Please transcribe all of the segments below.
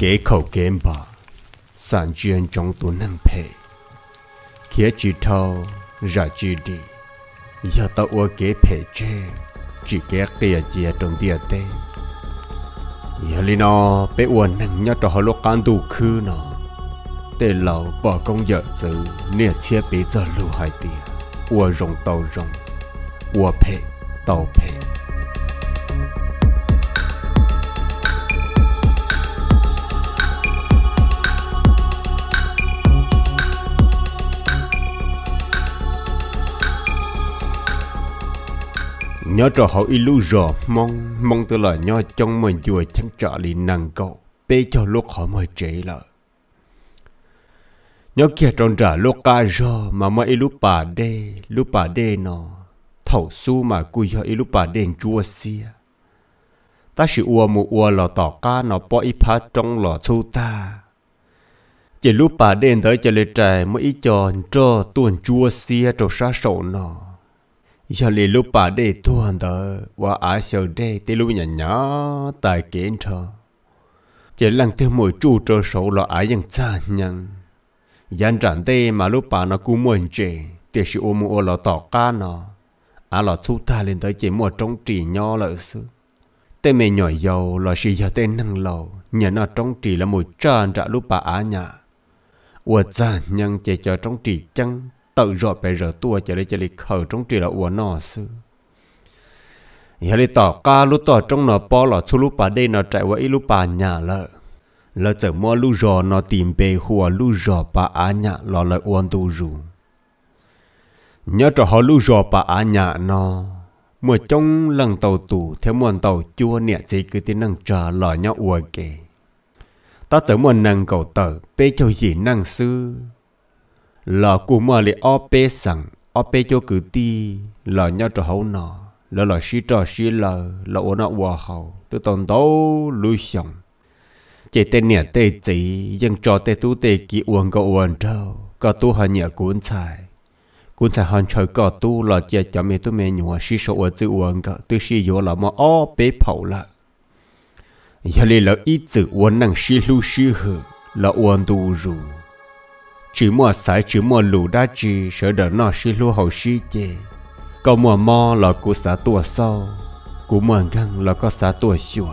kế khẩu kém bà sản chuyên trong tù nâng phê khía chỉ thâu ra chỉ đi giờ ta ua kế phê chê chỉ kế kia chia trong địa tê giờ li nó bé ua nâng nhá cho họ lúc can tù khư nó tê lâu bỏ công vợ giữ nè chia bế cho lưu hai tia ua rộng tàu rộng ua phê tàu phê nhớ trò hậu rò mong mong tôi là nho trong mình chùa chẳng trả lý năng cầu bê cho lúc họ mới chế lợi nhớ kia tròn trả lúc ca rò mà mà ilu bà đê lu bà đê nó thầu su mà cùi cho ilu bà đê chua xia ta chỉ ua mù ua lò tỏ ca nó bỏ ít phá trong lò thu ta chỉ lúc bà đê tới cho lê trài mới ít cho trơ tuần chua xia trò xa sổ nó giờ lì lúc bà để tuần đó và á sợ để tê lúc nhỏ nhỏ tại kiến trò chỉ lăng theo mỗi chủ trơ sầu là á ยัง chán nhân yan chẳng tê mà lúc bà nó cũng muốn chê tê sự ôm ô là tỏ ca nó à là chú ta lên tới chỉ mua trong trì nho lợi sư tê mẹ nhỏ dầu là sự giờ tê năng lầu nhà nó trong trì là một tràn trả lúc bà á nhà ủa chán nhân chỉ cho trong trì chân tự rồi bây giờ tua đi để đi khởi trong chỉ là uổng nọ sư giờ đi tỏ ca lúc tỏ trong nó bỏ lọ chú lúc bà đây nó chạy qua ít lúc bà nhà lợ lợ chở mua lúc rò nó tìm bề hùa lúc rò bà á nhà lọ lợ uốn tu rù nhớ cho họ lúc rò bà á nhà nó mùa trong lần tàu tù theo muôn tàu chua nẹ chỉ cứ tin năng trà lọ nhau uổng kề ta chở mua năng cầu tờ bê cho gì năng sư lò cụ mơ lì o bê sẵn o bê cho cử ti lò nhau trò hậu nọ lò lò xí trò xí lò lò ổ nọ hòa hậu tư tồn tố lưu xong chế tên nè tê chỉ dân cho tê tú tê kì uồn có uồn trâu có tu hờ nhẹ cuốn xài cuốn xài hòn trời có tu lò chè cho mẹ tu mẹ nhùa xí sổ ở tư uồn có tư xí yếu lò mà o bê phẩu lại giờ lì lò ít chữ uồn năng xí lưu xí hờ lò uồn tu rùi chỉ mua sải chỉ mua lù đá chi sợ đỡ nó xí lu hậu xí chê có mua mo là của xã tua sau của mua găng là có xã tua xua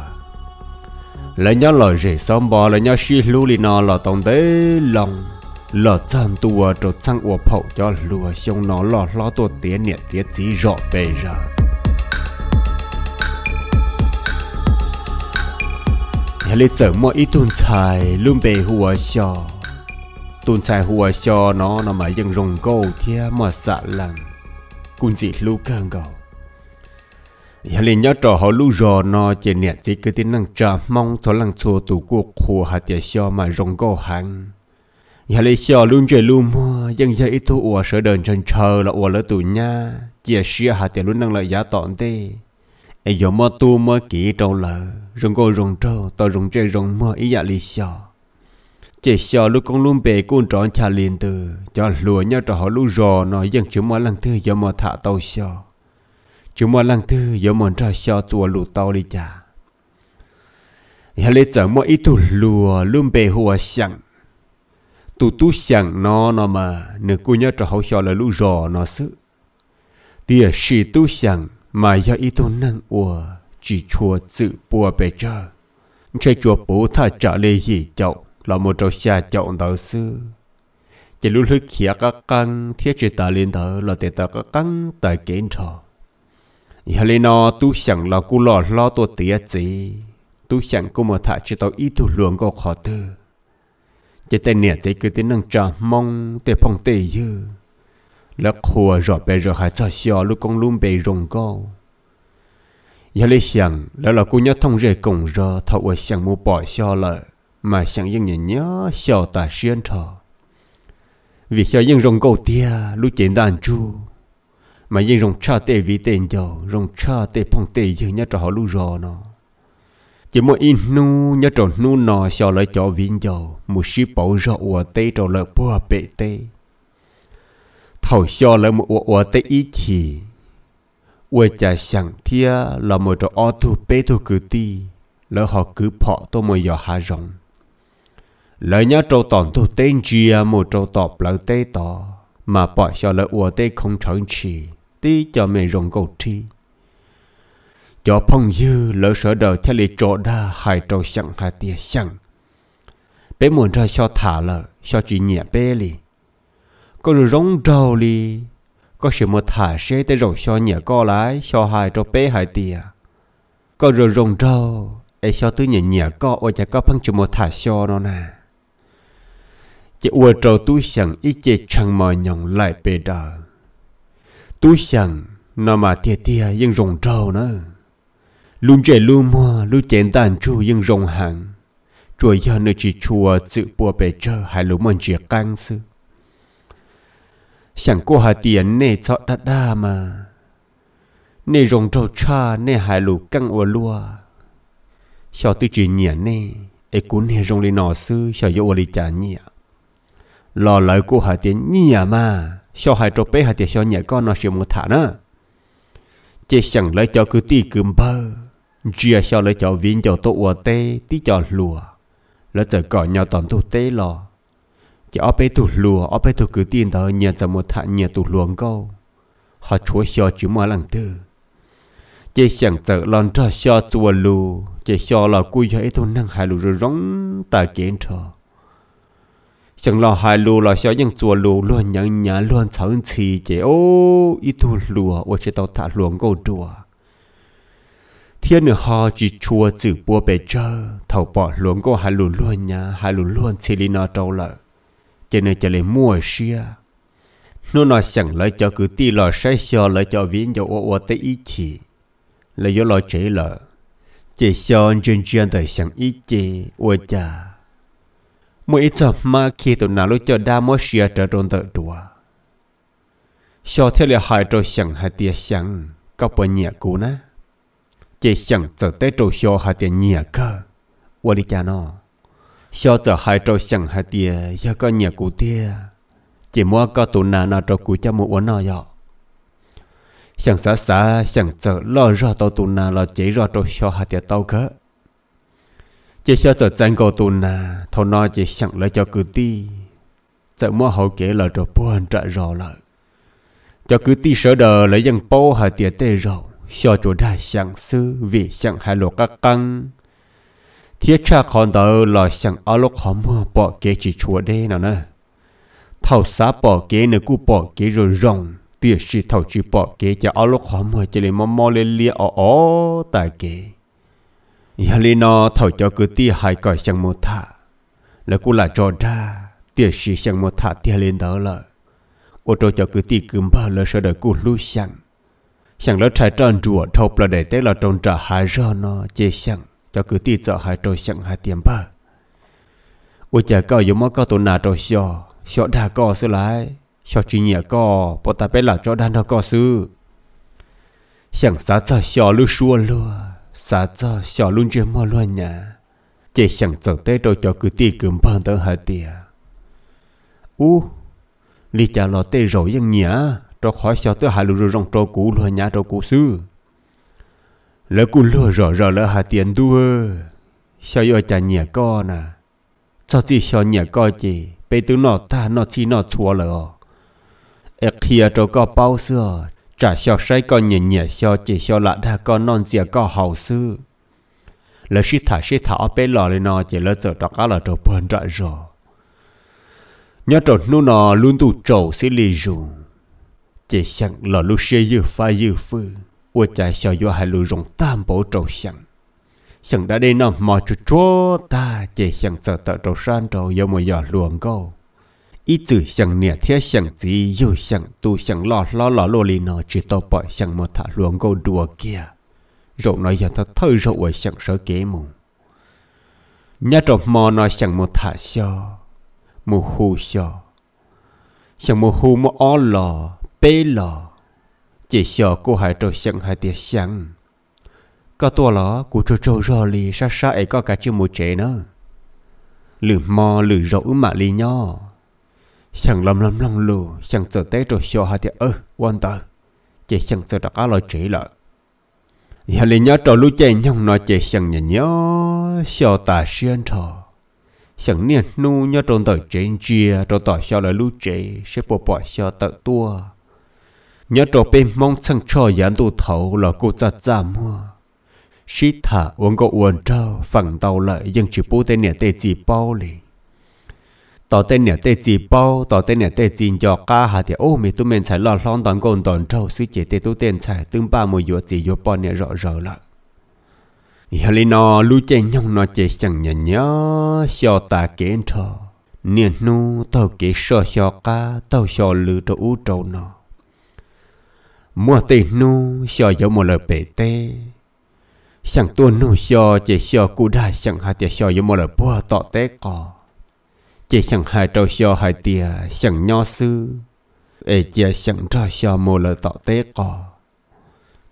lấy nhau lời rể xóm bò lấy nhau xí lu li nó là tổng tế lòng lỡ chân tua trộn chân ua phậu cho lùa xong nó lo lo tua tía nhiệt tía chỉ rõ bề ra Hãy lấy cho kênh Ghiền Mì Gõ Để bề bỏ xò tuần sai hùa cho nó nó mà dân rồng câu thia mà sợ lần cũng chỉ lưu cơn cầu giờ liền nhớ trò họ lưu rò nó chỉ nhẹ chỉ cứ tin năng trà mong thọ lăng chùa tổ quốc hùa hạt tiệt cho mà rồng câu hàng giờ lấy cho luôn chơi luôn mua dân dây ít thu ủa sợ đền chân chờ là ủa lỡ tủ nha chỉ xia hạt tiệt luôn năng lợi giá tọn tê ai giờ mà tu mơ kỹ trâu lỡ rồng câu rồng trâu tao rồng chơi rồng mơ ý dạ lý sao chỉ cho lúc con luôn bể con tròn trả liền từ cho lúa nhau cho họ lũ rò nói dân chúng mà lăng thư giờ mà thả tàu xò chúng mà lăng thư giờ mà trò xò chùa lũ tàu đi chả nhà lê chọn mà ít tụ lúa luôn bể hùa sẵn tụ tú sẵn nó nó mà nếu cô nhau cho họ xò là lũ rò nó sự thì sĩ tú sẵn mà do ít tụ năng ủa chỉ chùa tự bùa bể cho chơi chùa bố thả trả lê gì chậu là một trâu xa chọn tờ sư chỉ lúc lúc khi các căn thiết chế tờ liên tờ là tệ tờ các căn tài kiến trò giờ lên nó tu chẳng là cú lọ lo tổ tía gì tu chẳng cũng mà thả chế tàu ít tu luồng có khó tư chỉ tên nè chỉ cứ tên năng trà mong tê phong tê dư là khua rõ bề rõ hai cho xò lúc con luôn bề rồng cao giờ lên chẳng là là cú nhớ thông rề cổng rơ thọ ở chẳng mua bỏ xò lợi mà chẳng những nhìn nhớ xào tà xuyên thọ vì sao những rồng cầu tia lúc chiến đàn chu mà những rồng cha tê vì tên giàu rồng cha tê phong tê như nhớ trò họ lúc rò nó chỉ mỗi in nu nhớ trò nu nọ xào lại cho viên giàu một sĩ bảo rõ ủa tê trò lợi bùa bệ tê thầu xào lại một ủa ủa tê ý chỉ ủa chả chẳng thia là một trò ô thu bê thu cử ti lỡ họ cứ phọ tôi mới giờ hạ rồng lời nhớ trâu tòn thu tên chia à, một trâu tọp lỡ tê tỏ mà bỏ cho lỡ ua tê không trấn chỉ tí cho mình rồng cầu tri cho phong dư lỡ sở đời theo lý chỗ đa hai trâu sẵn hai tia sẵn bé muốn ra cho thả lỡ cho chỉ nhẹ bé li có rồi rong trâu li có sự một thả xe tới rồi cho nhẹ co lái cho hai trâu bé hai tia có rồi rong trâu ai cho tứ nhẹ nhẹ co ôi chả có phăng chữ một thả cho nó nè chỉ ua trâu túi sẵn ý chế chẳng mò nhòng lại bề đà túi sẵn nó mà thiệt thiệt nhưng rồng trâu nữa luôn trẻ luôn mua luôn chén tàn chu nhưng rồng hàng chùa giờ nơi chỉ chùa tự bùa bê chờ hai lũ mòn chia căng sư sẵn cô hà tiền nè chọ đa đa mà nè rồng trâu cha nè hai lũ căng ua lua sao tôi chỉ nhẹ nè ấy cuốn nè rồng lên nọ sư sao yo ua lì chả nhẹ lo lợi của hà tiền nhỉ mà sao hai trộn bé hà tiền sao nhà con nó sẽ một thả nữa chỉ chẳng lấy cho cứ ti cừm bơ chia sao lấy cho viên cho tổ ở tê tí cho lùa lỡ cho cỏ nhau toàn thu tê lò chỉ ở bên tụ lùa ở bên tụ cứ tiền đó, nhà cho một thả nhà tụ luồng câu họ chúa sao chỉ mà lần tư chỉ chẳng sợ lon cho sao chùa lù chỉ sao là cúi cho ấy thôn năng hai lù rồi rong ta kiến thôi chẳng lo hai lù lo xéo nhưng chùa lù luôn nhận nhá luôn chẳng chỉ chế ô ít tu lùa ô chế tao thả luồng câu đùa thiên nửa ho chỉ chùa chữ bùa bề chơ thầu bỏ luồng câu hai lù luôn nhá hai lù luôn chỉ li nó trâu lợ chế nơi chế lấy mua xia nó nói chẳng lấy cho cứ ti lo sai xio lấy cho viễn cho ô ô tới ít chỉ lấy do lo chế lợ chế xio chân chân tới chẳng ít chế ô cha mỗi ít giờ mà khi tôi nào lúc cho đa mỗi xìa trở rộn tợ đùa. Cho thế là hai trò chẳng hai tia chẳng, có bởi nhẹ cú ná. Chỉ chẳng trở tới trò cho hai tia nhẹ cơ. Ủa đi cha nó. Cho giờ hai trò chẳng hai tia, giờ có nhẹ cú tia. Chỉ mua có tụi nào nào trò cú cho mua ổn nào dọ. Chẳng xa xa, chẳng giờ lo rõ tao tụi nào lo chỉ rõ trò cho hai tia tàu cơ chỉ sợ tờ chẳng có tù nà thâu nó chỉ sẵn lời cho cử ti sợ mua hậu kế là rồi buồn trả rõ lợi cho cử ti sở đờ lấy dân bố hà tiệt tê rồi cho chỗ đại chẳng sư vì chẳng hai lộ các căn thiết cha còn tờ là chẳng ở lúc họ mua bỏ kế chỉ chùa đê nào nè thầu xá bỏ kế nữa cú bỏ kế rồi rộng tiệt sĩ thầu chỉ bỏ kế cho ở lúc họ mua chỉ lấy mò mò lê lia ó ó tại kế giờ lì nó thầu cho cứ tia hai còi chẳng một thả là cũng là cho ra tia sĩ chẳng một thả tia lên đó là ô trò cho cứ tia cứng bờ là sợ đợi cũng lú chẳng chẳng lỡ trái tròn rùa thâu là để tế là trồng trả hai rơ nó chê chẳng cho cứ tia sợ hai trò chẳng hai tiền bờ ô chả cao yếu mất có tổ nà trò xò xò đa co sư lái xò chỉ nhẹ co bỏ ta bé là cho đàn đó co sư chẳng xa xa xò lưu xua luôn sa cho xỏ luôn chuyện mò luôn nhà chỉ chẳng chẳng tới đâu cho cứ tiền cướm bằng tới hả tiền u li cha lo tê rồi ยัง nhả cho khỏi xỏ tới hà lưu rong trâu cũ luôn nhà trâu cũ xưa lỡ cũ lừa rõ rõ lỡ hà tiền đua sao yo cha nhả co nà, cho chỉ xỏ nhả co chỉ bây từ nọ ta nọ chi nọ chua lỡ ở kia cho có bao xưa Trả cho say con nhẹ nhẹ cho chỉ cho lạ đa con non dìa có hầu sư. Lời sĩ thả sĩ thả bế lò lên nó chỉ lỡ sợ trọng cá là trở bền trại rồi. Nhớ trộn nụ nò luôn tụ trộn sĩ lì dù. Chỉ chẳng lò lưu xe dư pha dư phư. Ua chạy cho dù hai lưu rộng tam bổ trầu chẳng. Chẳng đã đi nằm mò chú chúa ta chỉ chẳng sợ tợ trầu san trầu dù mùi dò luồng câu chỉ, rồi nói rằng ta thơ rồi 我想 sợ kế mù, nhớ rồi mò nó 想么他笑，mù hù 笑，想 mù hù mù ó lò bê lò, chỉ sợ cô hai rồi 想 hai tiếc 想，có tua lọ cô trâu trâu rồi li sa sa ấy có cả chữ mù chế nữa, lử mò lử rỗ mà lì nhau chẳng lầm lầm lầm lù chẳng sợ tế rồi cho hai thì ơ quan tờ chỉ chẳng sợ đã cá lo chỉ lợi giờ liền nhớ trò lũ chạy nhau nói chỉ chẳng nhớ nhớ cho ta xuyên trò chẳng niên nu nhớ tròn tờ trên chia trò tỏ cho lời lũ chạy sẽ bỏ bỏ cho tờ tua nhớ trò bên mong chẳng cho dán tu thấu là cô chặt ra mua sít thả uống có uống trâu phẳng tàu lợi dân chỉ bố tên nè tê chỉ bao liền ต่อเต้นเนี่ยเตจีเป้าต่อเต้นเนี่ยเตจีนจอกกาหาเดียโอ้มีตุ้มเมนใช้หลอดร้อนตอนก่อนตอนเจ้าซื้อเจเตตุ้เต้นใช้ตึ้งป้ามัวยัวจียัวปอนเนี่ยรอรอละยาลีนอลู่เจยงนอเจจังเนี่ยเนาะชอตาเกนทอเนี่ยนูเต่าเกชอชอกาเต่าชอลือตัวอู้โจนอมัวเตนูชอยมัวเลยเปเตช่างตัวนูชอเจชอกูได้ช่างหาเดียชอยมัวเลยปัวต่อเตก่อ chỉ chẳng hai trâu xo hai tia chẳng nho sư ê chia chẳng cho xo mô lờ tọ tế cò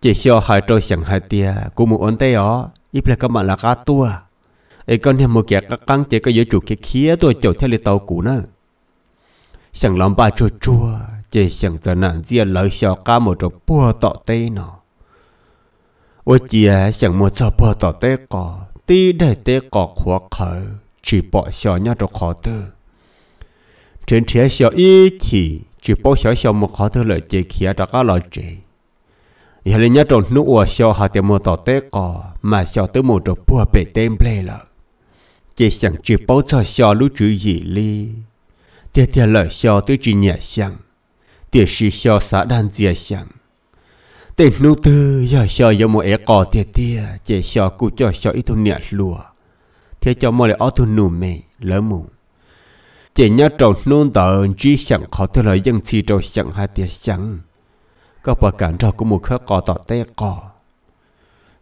chỉ xo hai trâu chẳng hai tia cũng mù ổn tế ó ít là các bạn là cá tua ê con nhà mù kẹt các căng chỉ có giữa chủ kia khía tôi chầu theo lì tàu cũ nữa chẳng lòng ba chua chua chỉ chẳng cho nạn dìa lời xo cá một trâu bùa tọ tế nó ôi chia chẳng một cho bùa tọ tế cò tí đời tế cò khó khởi chỉ bỏ xó nhá cho khó tư trên trẻ xó ý chỉ chỉ bỏ xó xó một khó tư lợi chế khía cho các lợi chế giờ lên nhá trong nụ ở xó hạ tế mô tỏ tế cò mà xó tới một trò bùa bể tên bê lợ chế chẳng chỉ bỏ xó xó lũ chú dị li tiết tiết lợi xó tới chỉ nhẹ xăng tiết xí xó xã đàn dìa xăng tên nụ tư giờ xó yếu một é cò tiết tiết chế xó cụ cho xó ít thu nhẹ lùa thì cho mọi người ở thu nụ mẹ lỡ mù chỉ nhớ trầu nôn tờ chỉ chẳng khó thơ lời dân chi trầu chẳng hai tia chẳng có bà cản trò của một khắc cò tỏ té cò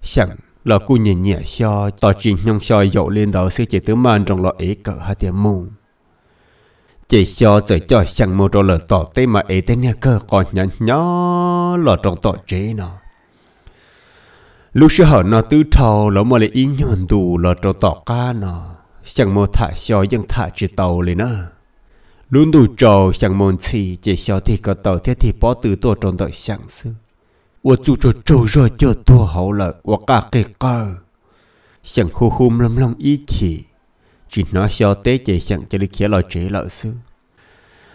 chẳng là cô nhìn nhẹ cho tỏ chuyện nhông soi dậu lên đầu sẽ chỉ tứ màn trong lọ ấy cỡ hai tia mù chỉ cho trời cho chẳng một trò lời tỏ té mà ấy té nhà cơ còn nhắn nhó lọ trong tỏ chế nó lúc xưa họ nó tư thầu lỡ mà lại ý nhuận đủ là cho tỏ ca nó chẳng mô thả xó dân thả chỉ tàu lên nó luôn đủ trò chẳng môn chỉ chỉ xó thì có tàu thế thì bỏ từ tổ tròn đợi chẳng sư ủa chú cho trâu rồi cho thua hậu lợi ủa cả kê cơ chẳng khu khum lâm long ý chỉ chỉ nó xó tế chỉ chẳng cho lý khía lời chế lợi sư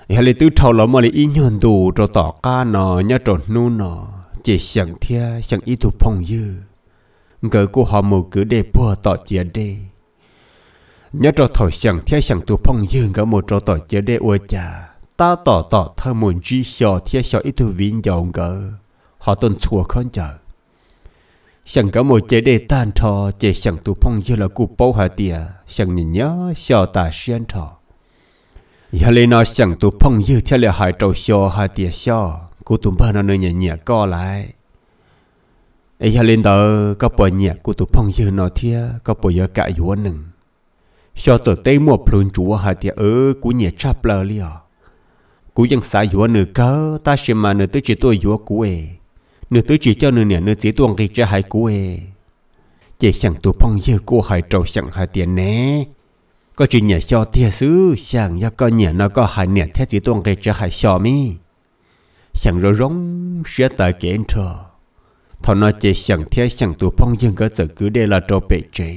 hà lý tư thầu lỡ mà lại ý nhuận đủ trò tỏ ca nó nhớ trò nu nó chỉ chẳng thia chẳng ý thuộc phong dư ngờ của họ mù cứ để bùa tỏ chia đê nhớ cho thổi chẳng theo chẳng tu phong dương cả một cho tỏ chia đê ua cha ta tỏ tỏ thơ muốn duy sò theo sò ít thứ vinh dòng gỡ họ tôn chùa con chờ chẳng cả một chế đề tàn trò chế chẳng tu phong dương là cụ bao hà tìa chẳng nhìn nhớ sò ta xuyên trò giờ lên nó chẳng tu phong dương theo là hai trâu sò hà tìa sò cụ tụm bà nó nơi nhà nhà co lại ấy hà lên đó có bỏ nhẹ của tụ phong dư nó thia có bỏ giờ cả yếu nừng cho tờ tây mua plun chúa hà thia ớ của nhẹ chắp lờ liò cú dân xã yếu nửa cơ ta xem mà nửa tới chỉ tôi yếu cú ấy nửa tới chỉ cho nửa nhẹ nửa chỉ tuồng kia cho hai cú ấy chỉ chẳng tụ phong dư của hai trâu chẳng hai tiền nè có chuyện nhẹ cho thia xứ chẳng ra có nhẹ nó có hai nhẹ thế chỉ tuồng kia cho hai xò mi chẳng rồi rong sẽ tại kiện trời thọ nó chỉ chẳng thiết chẳng tụ phong dương cơ giờ cứ đây là trò bể chế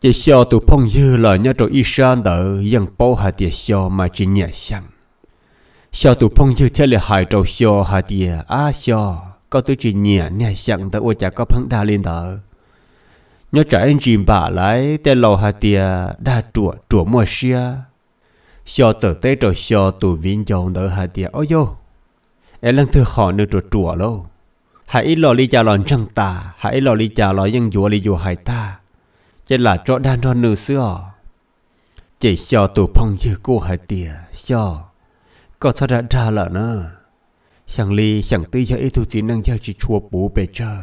chỉ cho tụ phong dư là nhớ trò y san đỡ dân bao hà tiệt cho mà chỉ nhẹ chẳng cho tụ phong dư thế là hại trò cho hà tiệt á cho có tụ chỉ nhẹ nhẹ chẳng đỡ ô chả có phăng đa lên đỡ nhớ trả anh chìm bà lại tên lầu hà tiệt đa chùa chùa mua xia cho tờ tế trò cho tụ viên dòng đỡ hà tiệt ôi vô em lăng thư họ nơi trò chùa lâu hãy lo li cha lon trăng ta hãy lo li cha lo dân dùa li dùa hải ta chỉ là cho đan cho nữ xưa chỉ cho tụ phong dư cô hải tìa cho có thật ra ra là nữa chẳng li chẳng tư cho ít thu chỉ năng giao chỉ chua bù bề chờ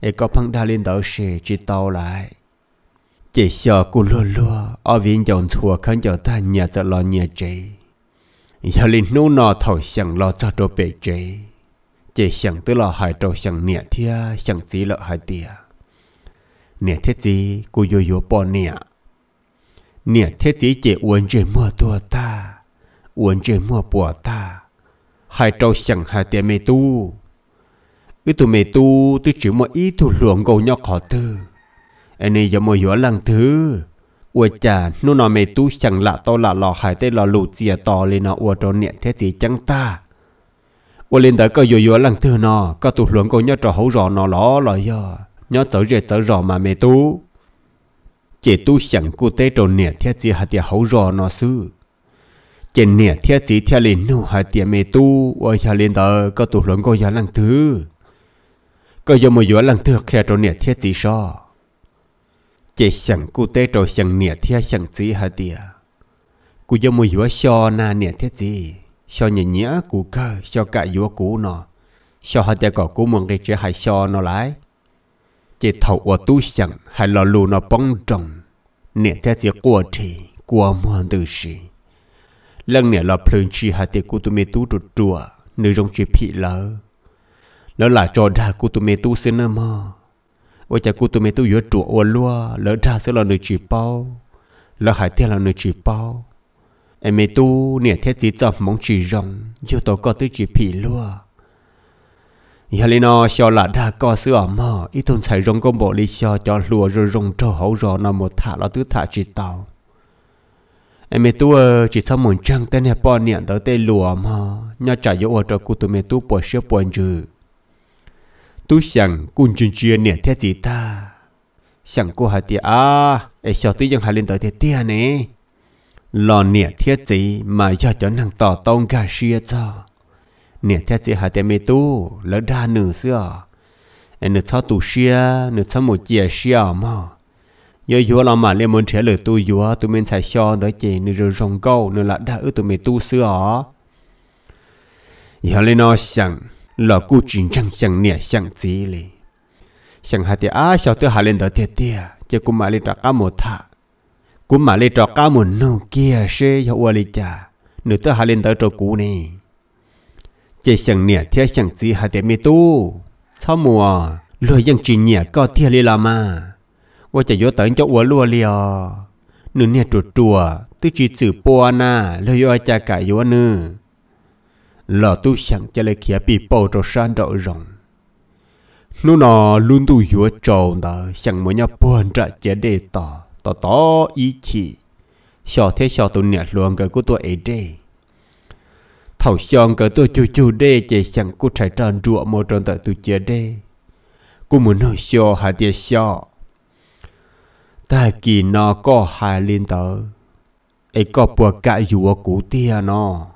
ấy có phăng đa lên đạo xe chỉ tàu lại chỉ cho cô lúa lúa ở viên dòng chùa khấn cho ta nhà cho lo nhà chế giờ linh nô nọ thổi chẳng lo cho đồ bề chế chỉ chẳng tức là hai trâu chẳng nẻ thia chẳng gì là hai tia nẻ thiết gì cô yo yo bỏ nẻ nẻ thiết gì chỉ uốn chơi mua tua ta uốn chơi mua bỏ ta hai trâu chẳng hai tia mê tu ư tu mê tu tu chỉ mua ý tu luồng gầu nhau khó tư anh ấy giờ mua yo lăng thứ ủa chà nó nói mê tu chẳng lạ to lạ lò hai tê lò lụ chia to lên nó ủa trâu nẻ thiết gì chẳng ta 我连得个有有人头呢，个土伦个要找好热闹了了呀，要走热走热嘛没都，这都想过得着年天子还得好热闹事，这年天子天里弄还得没都，我要连得个土伦个要人头，个有没有人头看着年天子啥？这想过得着想年天想子还得，个有没有啥那年天子？cho nhìn nhớ của cơ cho cả vua cũ nó cho họ cho có cũ mong cái chế hay cho nó lại chế thầu của tu chẳng hay là lù nó bông trồng nè theo chế của thì của mong từ gì lần nè là phơi chi hai tế của tụi mê tu trụt trùa nơi trong chế phị lỡ lỡ là cho đà của tụi mê tu xin nó mà ô cha của tụi mê tu vừa trùa ô lúa lỡ ra sẽ là nơi chỉ bao lỡ hai tiếng là nơi chỉ bao em mê tu nè thế chỉ cho mong chỉ rong cho tôi có tới chỉ phì lúa giờ lên nó cho là đã có sữa mà ít tuần xài rong công bộ đi cho cho lúa rồi rong cho hậu rồi nó một thả nó tứ thả chỉ tàu em mê tu chỉ sau một trăng tên hệ bọn niệm tới tên lúa mà nhà trả dỗ cho cụ tụi mê tu bỏ xếp bỏ chữ tu chẳng cún chuyên chia nè thế chỉ ta chẳng cô hà tiệt à, em cho tí chẳng hà lên tới thế tiệt này lò nè thiết gì mà cho cho nàng tỏ tông gà xia cho nè thiết gì hà tè mê tu lỡ đa nửa xưa nửa cho tù xia nửa cho một chia xia mà giờ vừa là mà lên muốn trẻ lửa tu vừa tu mình xài cho đó chị nửa rồi rong câu nửa là đa ư tu mê tu xưa giờ lên nó chẳng lò cu trình chẳng chẳng nè chẳng gì lì chẳng hà tè á sao tụi hà lên đó thiệt tiệt chứ cũng mà lên trạc á một thà cú mà lê trọ cá mùn nô kia xe yêu ua lê cha nửa tớ hà lên tớ trọ cú nè chế chẳng nè thế chẳng gì hà tế mê tu sao mùa lôi dân chỉ nhẹ có thế lê là mà ua chả vô tớ cho ua lua lê à nửa nè trùa trùa tư chỉ chữ bò na lôi ua cha cả vô nè lọ tu chẳng cho lê kia bị bầu trọ san rõ rộng nó nọ luôn tu vô tròn đó chẳng muốn nhau buồn trả chế đề tỏ tỏ tỏ ý chỉ sợ thế sợ tụi nè luôn cái của tôi ấy đây thầu xong cái tôi chú chú đây chỉ chẳng cú trải tràn ruộng một tròn tại tôi chơi đây cú muốn nói sợ hà tiếc sợ ta kỳ nó có hai liên tờ ấy có bùa cả dù cũ tia nó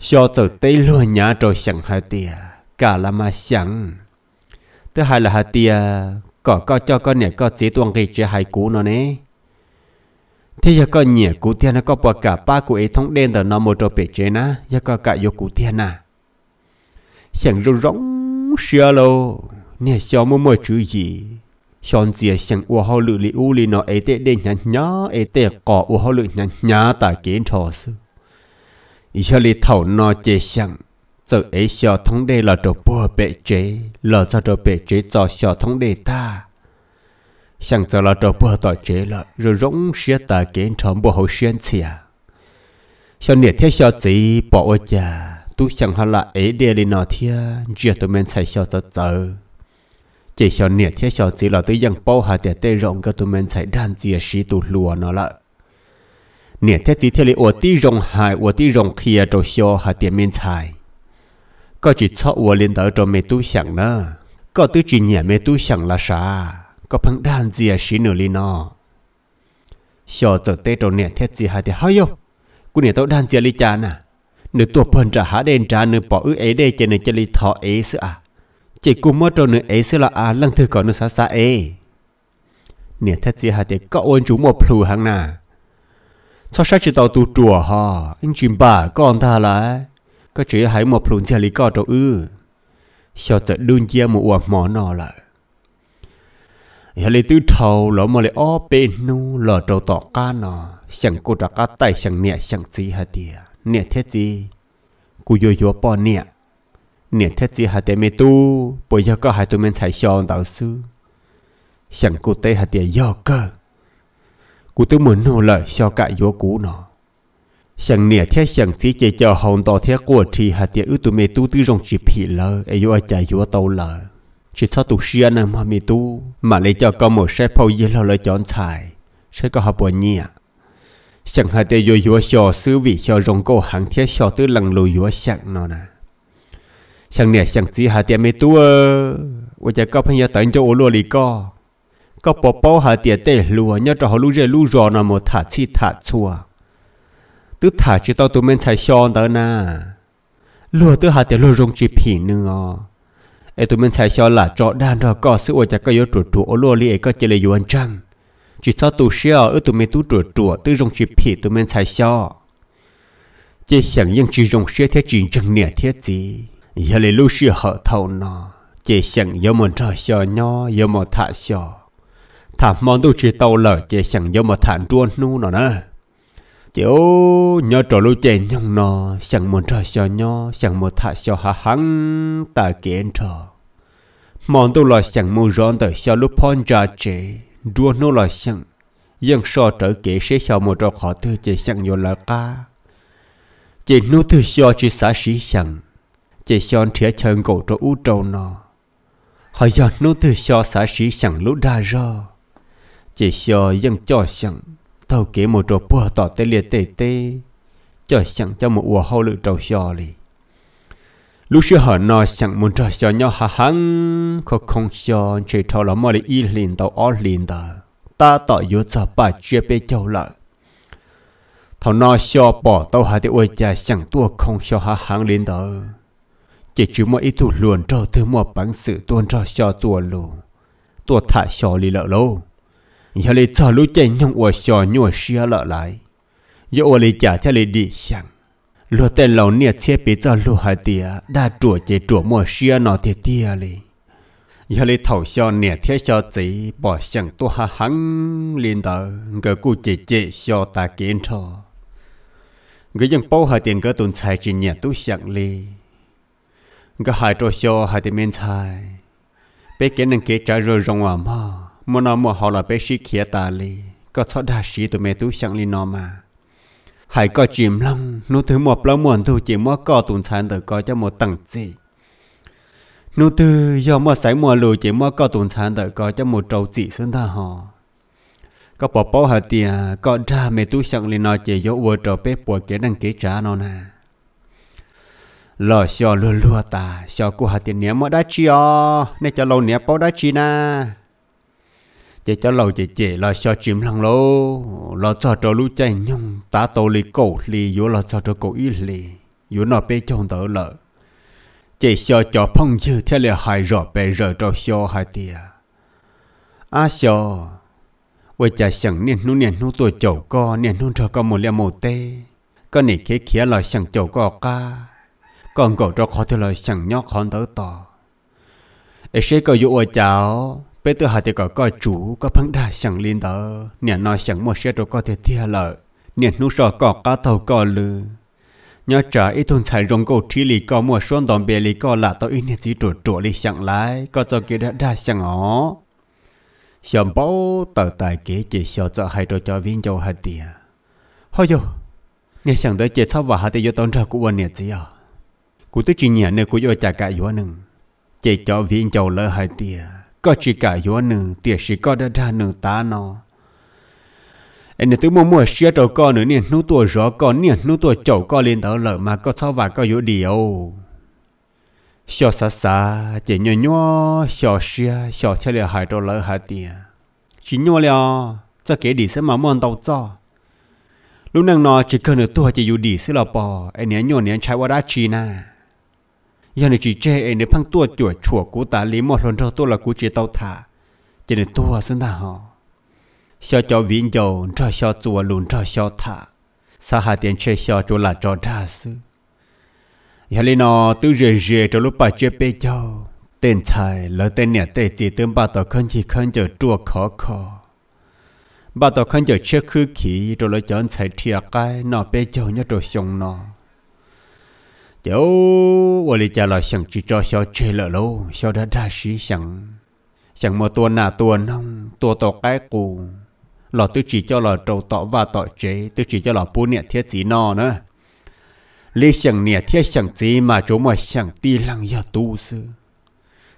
sợ tờ tây luôn nhá rồi chẳng hai tia cả là mà chẳng thứ hai là hai tia có có cho con nè có chế tuang gây cho hai cú nó nè thì giờ có nhẹ cụ thiên có bỏ cả ba cụ ấy thông đen tờ nó một trò bể chế na giờ có cả vô cụ thiên à chẳng rung rỗng xưa lô nè xó mua mua chữ gì xòn dìa à? chẳng ua hao lự li u li nó ấy tệ đen nhá nhá ấy tệ cỏ ua hao lự nhá nhá ta kiến trò sư ý cho li thảo nó chế chẳng giờ ấy xó thông đen là trò bùa bể chế là cho trò bể chế cho xó thông đen ta 想走了这不到这了，如容些大给成不好选择呀。想你天小子把我家，都想好了一点的那天，这都没才晓得走。chỉ cho nè thế cho chỉ là tới dân bao hà để tê rộng cái tụi mình chạy đan chia sĩ tụ lùa nó là nè thế chỉ thế là ở tí rộng hại ở tí rộng kia rồi cho hà tiền mình chạy có chỉ cho ở lên tới rồi mẹ tu nữa có tư chỉ nhẹ mẹ tu sẵn là sao ก็พังด้านเจียชิหนูลีนอชอจดเตโตเนี่ยเทจีหาเดฮายกูเนี่ยต้องด้านเจียลิจาน่ะหนูตัวเพิ่นจะหาเดนจานหนูปออื้อเอเดเจเนเจลิทอเอสอะ เจกูมอโตหนูเอสละอาลังถือก่อนหนูซาซาเอ เนี่ยเทจีหาเดก็โอนจูมอพลูหังน่ะชอชัชิตอตูจัวฮะอินจิมบ่าก่อนท่าละก็เจอหายมอพลูเจลิก็โตอื้อชอจะดูเจียมอวมอนอละ giờ lấy tư thầu lỡ mà lấy ó bên nu lỡ trâu tỏ ca nọ chẳng cô trả cá tay chẳng nè chẳng gì hả tìa nè thế gì cô vô vô bỏ nẹ nẹ thế gì hả tìa mê tu bây giờ có hai tụi mình chạy xòn đạo sư chẳng cô tê hả tìa do cơ cô tư muốn nô lợi cho cả vô cũ nọ chẳng nẹ thế chẳng gì chơi chờ hồng tỏ thế của thì hả tìa ư tụi mê tu tư rong chì phì lơ ai vô ai chạy vô tàu lờ chỉ cho tụ sĩ anh mà mi tu mà lấy cho con một xe phao dễ lo lấy chọn xài sẽ có hợp bọn nhỉ chẳng hạn để yo yo xò sư vị xò rong cổ hàng thiết xò tư lằng lù yo chẳng nó nè chẳng nè chẳng chỉ hà tiền mi tu ơ ôi chả có phải nhớ tận cho ô lô lì co có bỏ bỏ hà tiền tê lùa nhớ cho họ lú rê lú rò nó một thả chi thả chua tứ thả chỉ tao tụi mình xài xò đó nè lùa tứ hà tiền lùa rong chỉ phỉ nữa ai tụi mình xài cho là cho đan rồi có sự ở chả có yếu trụ trụ ô lô li ai có chơi là yếu anh trăng chỉ sao tụi xe ở tụi mình tụ trụ trụ tự dùng chỉ phỉ tụi mình xài cho chỉ 想用只用些贴真正捏贴子，也来路是好头呢。chỉ 想有么着笑呢，有么他笑，他们都知道了，只想有么谈着怒呢呢。chiếu nhớ trò lối chèn nhung nó, chẳng muốn trò xò nhó, chẳng muốn thả xò hả hăng, ta kiến trò mòn tu lo chẳng mua rón tới cho lúc phong trà chế đua nô lo chẳng dân so trở kể sẽ cho một trò khó thư chế chẳng nhiều là ca chế nô thư cho chế xã sĩ chẳng chế cho trẻ chân cổ cho u trâu nó họ giờ nô thư cho xã sĩ chẳng lúc ra rồi chỉ cho dân cho sẵn tao kể một trò bùa tỏ tê liệt tê tê cho sẵn cho một ua hậu lự trâu xò lì lúc xưa họ nói chẳng muốn trò cho nhau hà hăng có không cho chỉ thọ là mọi y liền tàu ó liền ta ta tỏ yếu cho bà chia bê châu lại thọ nói cho bỏ tàu hà thì ôi cha chẳng tua không cho hà hăng liền đó chỉ chứ mọi ý thủ luôn cho thứ mua bán sự tuôn cho cho tua lù tua thả cho lì lợ lâu giờ lì cho lũ chạy nhung ôi cho nhua xia lợ lại giờ ôi lì trả cho lì đi chẳng lúa tên lâu nia chế bị cho lúa hai tia đã chuột chế chuột mua xia nó thì tia li giờ lấy thầu cho nia thế cho chỉ bỏ sang tua ha hắn liền tờ ngờ cụ chế chế cho ta kiến cho ngờ dân bao hai tiền ngờ tuần sai chỉ nia tu sang li ngờ hai trò cho hai tiền men sai bé kiến năng kế trái rồi rong hòa mà mua nó mua họ là bé sĩ kia ta li có cho đa sĩ tụi mẹ tu sang li nó mà hãy có chìm lòng nụ thứ một lâu muộn thu chỉ mua cò tùn sản để có cho một tầng gì nụ thứ do mua sấy mua lù chỉ mua cò tùn sản để có cho một trâu chỉ sơn ta họ có bỏ bỏ hả tìa có ra mẹ tu sẵn lên nói chỉ dỗ vừa trâu bếp bỏ kế đăng kế trả nó nè lò xò lừa lừa ta xò của hạt tiền nhé mà đã chi nên cho lâu nhé bao đã chi na chỉ cho lâu chỉ chỉ là cho chìm lăng lô là cho cho lũ chạy nhung ta tô lì cổ lì yếu là cho cho cổ ý lì yếu nó bê chồng tớ lợ chỉ cho cho phong chư thế là hai rõ bê rỡ cho cho hai tia à cho với cha sẵn niên nu niên nu tuổi chậu co niên nu cho con một liều một tê có này khía kia là sẵn chậu co ca còn cậu cho khó thì là sẵn nhóc khó tớ tỏ ấy sẽ có dụ ở cháu bây giờ hạt thì có coi chủ có phăng đa chẳng lên đó nhà nó chẳng một xe rồi có thể thiệt lợi nè nó sọ có cá thầu có lư nhớ trả ít thôn xài rong cổ trí lì có mùa xuân đòn bè lì có là tao ít nè gì trộn trộn lì chẳng lái có cho kia đã đa chẳng ó xem bảo tờ tài kế chỉ sợ cho hai rồi cho viên châu hạt tiền thôi rồi nè chẳng tới chết sau và hạt thì do tao ra của anh nè gì à cụ tức chỉ nhà nè cú do trả cả vua nưng chỉ cho viên châu lỡ hai tiền có chỉ cả yo nữ tiệt sĩ có đã ra nữ ta nó anh nè tôi mua mua xe trâu con nữa nè nô tua rõ con nè nô tua chậu con lên đó lợ mà có sao và có yo điều xò xa xa chỉ nhỏ nhỏ xò xe xò xe là hai trâu lợ hai tiền chỉ nhỏ là cho kể đi sẽ mà muốn tàu cho lúc năng nó chỉ cần nửa tua chỉ yo đi sẽ là bò anh nè nhỏ nè chạy qua đã chi na giờ này chỉ chê ấy nếu phăng tua chuột chuột của ta lý một lần cho tôi là của chị tàu thả cho nên tua xin ta họ cho cho vĩnh dầu cho cho chùa luôn cho cho thả sa hà tiền chê cho chỗ là cho ra sư giờ này nó tự rề rề cho lúc bà chết bê châu tên chạy lỡ tên nhà tên chỉ tên bà tao khăn chỉ khăn chờ chùa khó khó bà tao khăn chờ chê khư khí rồi lỡ chọn chạy thiệt cái nó bê châu nhất rồi xong nó cháu vợ đây cha là chẳng chỉ cho cho chơi lỡ lâu cho đã đa sĩ chẳng chẳng mà tuần nào tuần không tua tọ cái cụ lọ tôi chỉ cho lọ trâu tọ và tọ chế tôi chỉ cho lọ bố niệm thiết gì nọ nữa lý chẳng niệm thiết chẳng chỉ mà chỗ mà chẳng ti lăng giờ tu sư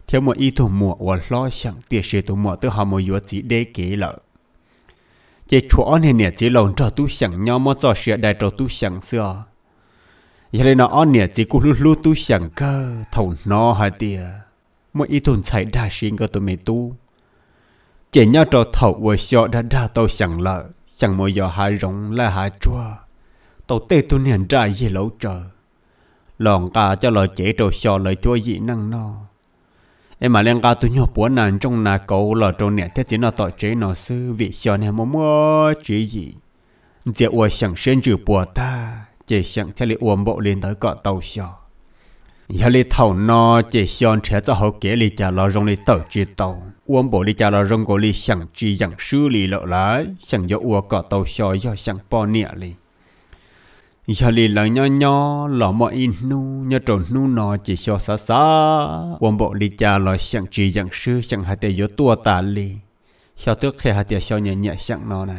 theo một ý thủ mùa và lo chẳng tiền sự thủ mùa tôi họ một yếu chỉ để kế lợ chế chỗ này niệm chỉ lòng cho tu chẳng nhau mà cho sự đại cho tu chẳng xưa giờ đây nó on nè chỉ cú lu lu tu chẳng cơ thầu nó hai tia mỗi ít thôn chạy đa xin cơ tu mày tu chỉ nhau trò thầu vừa sợ đã đa tao chẳng lợ chẳng mỗi giờ hai rộng là hai chua tao tê tu nền ra gì lâu chờ lòng cả cho lo chế trò sợ lời chua dị năng nó em mà lên cao tu nhỏ búa nàng trong nà cầu lò trong nè thế chỉ nó tội chế nó sư vị sợ nè mua mua chế gì giờ ua chẳng xuyên chữ bùa ta chỉ sáng sẽ li uống bộ lên tới cọ tàu xò giờ li thầu nó chỉ sáng sẽ cho họ kể li trả lo rong li tàu chi tàu uống bộ li trả lo rong của li sáng chi sáng sư li lộ lái sáng do uống cọ tàu xò do sáng po nịa li giờ li là nho nho lọ mọ in nu nho trộn nu nó chỉ cho xa xa uống bộ li trả lo sáng chi sáng sư sáng hai tay do tua ta li sau tức khi hai tay sau nhẹ nhẹ sáng nó nè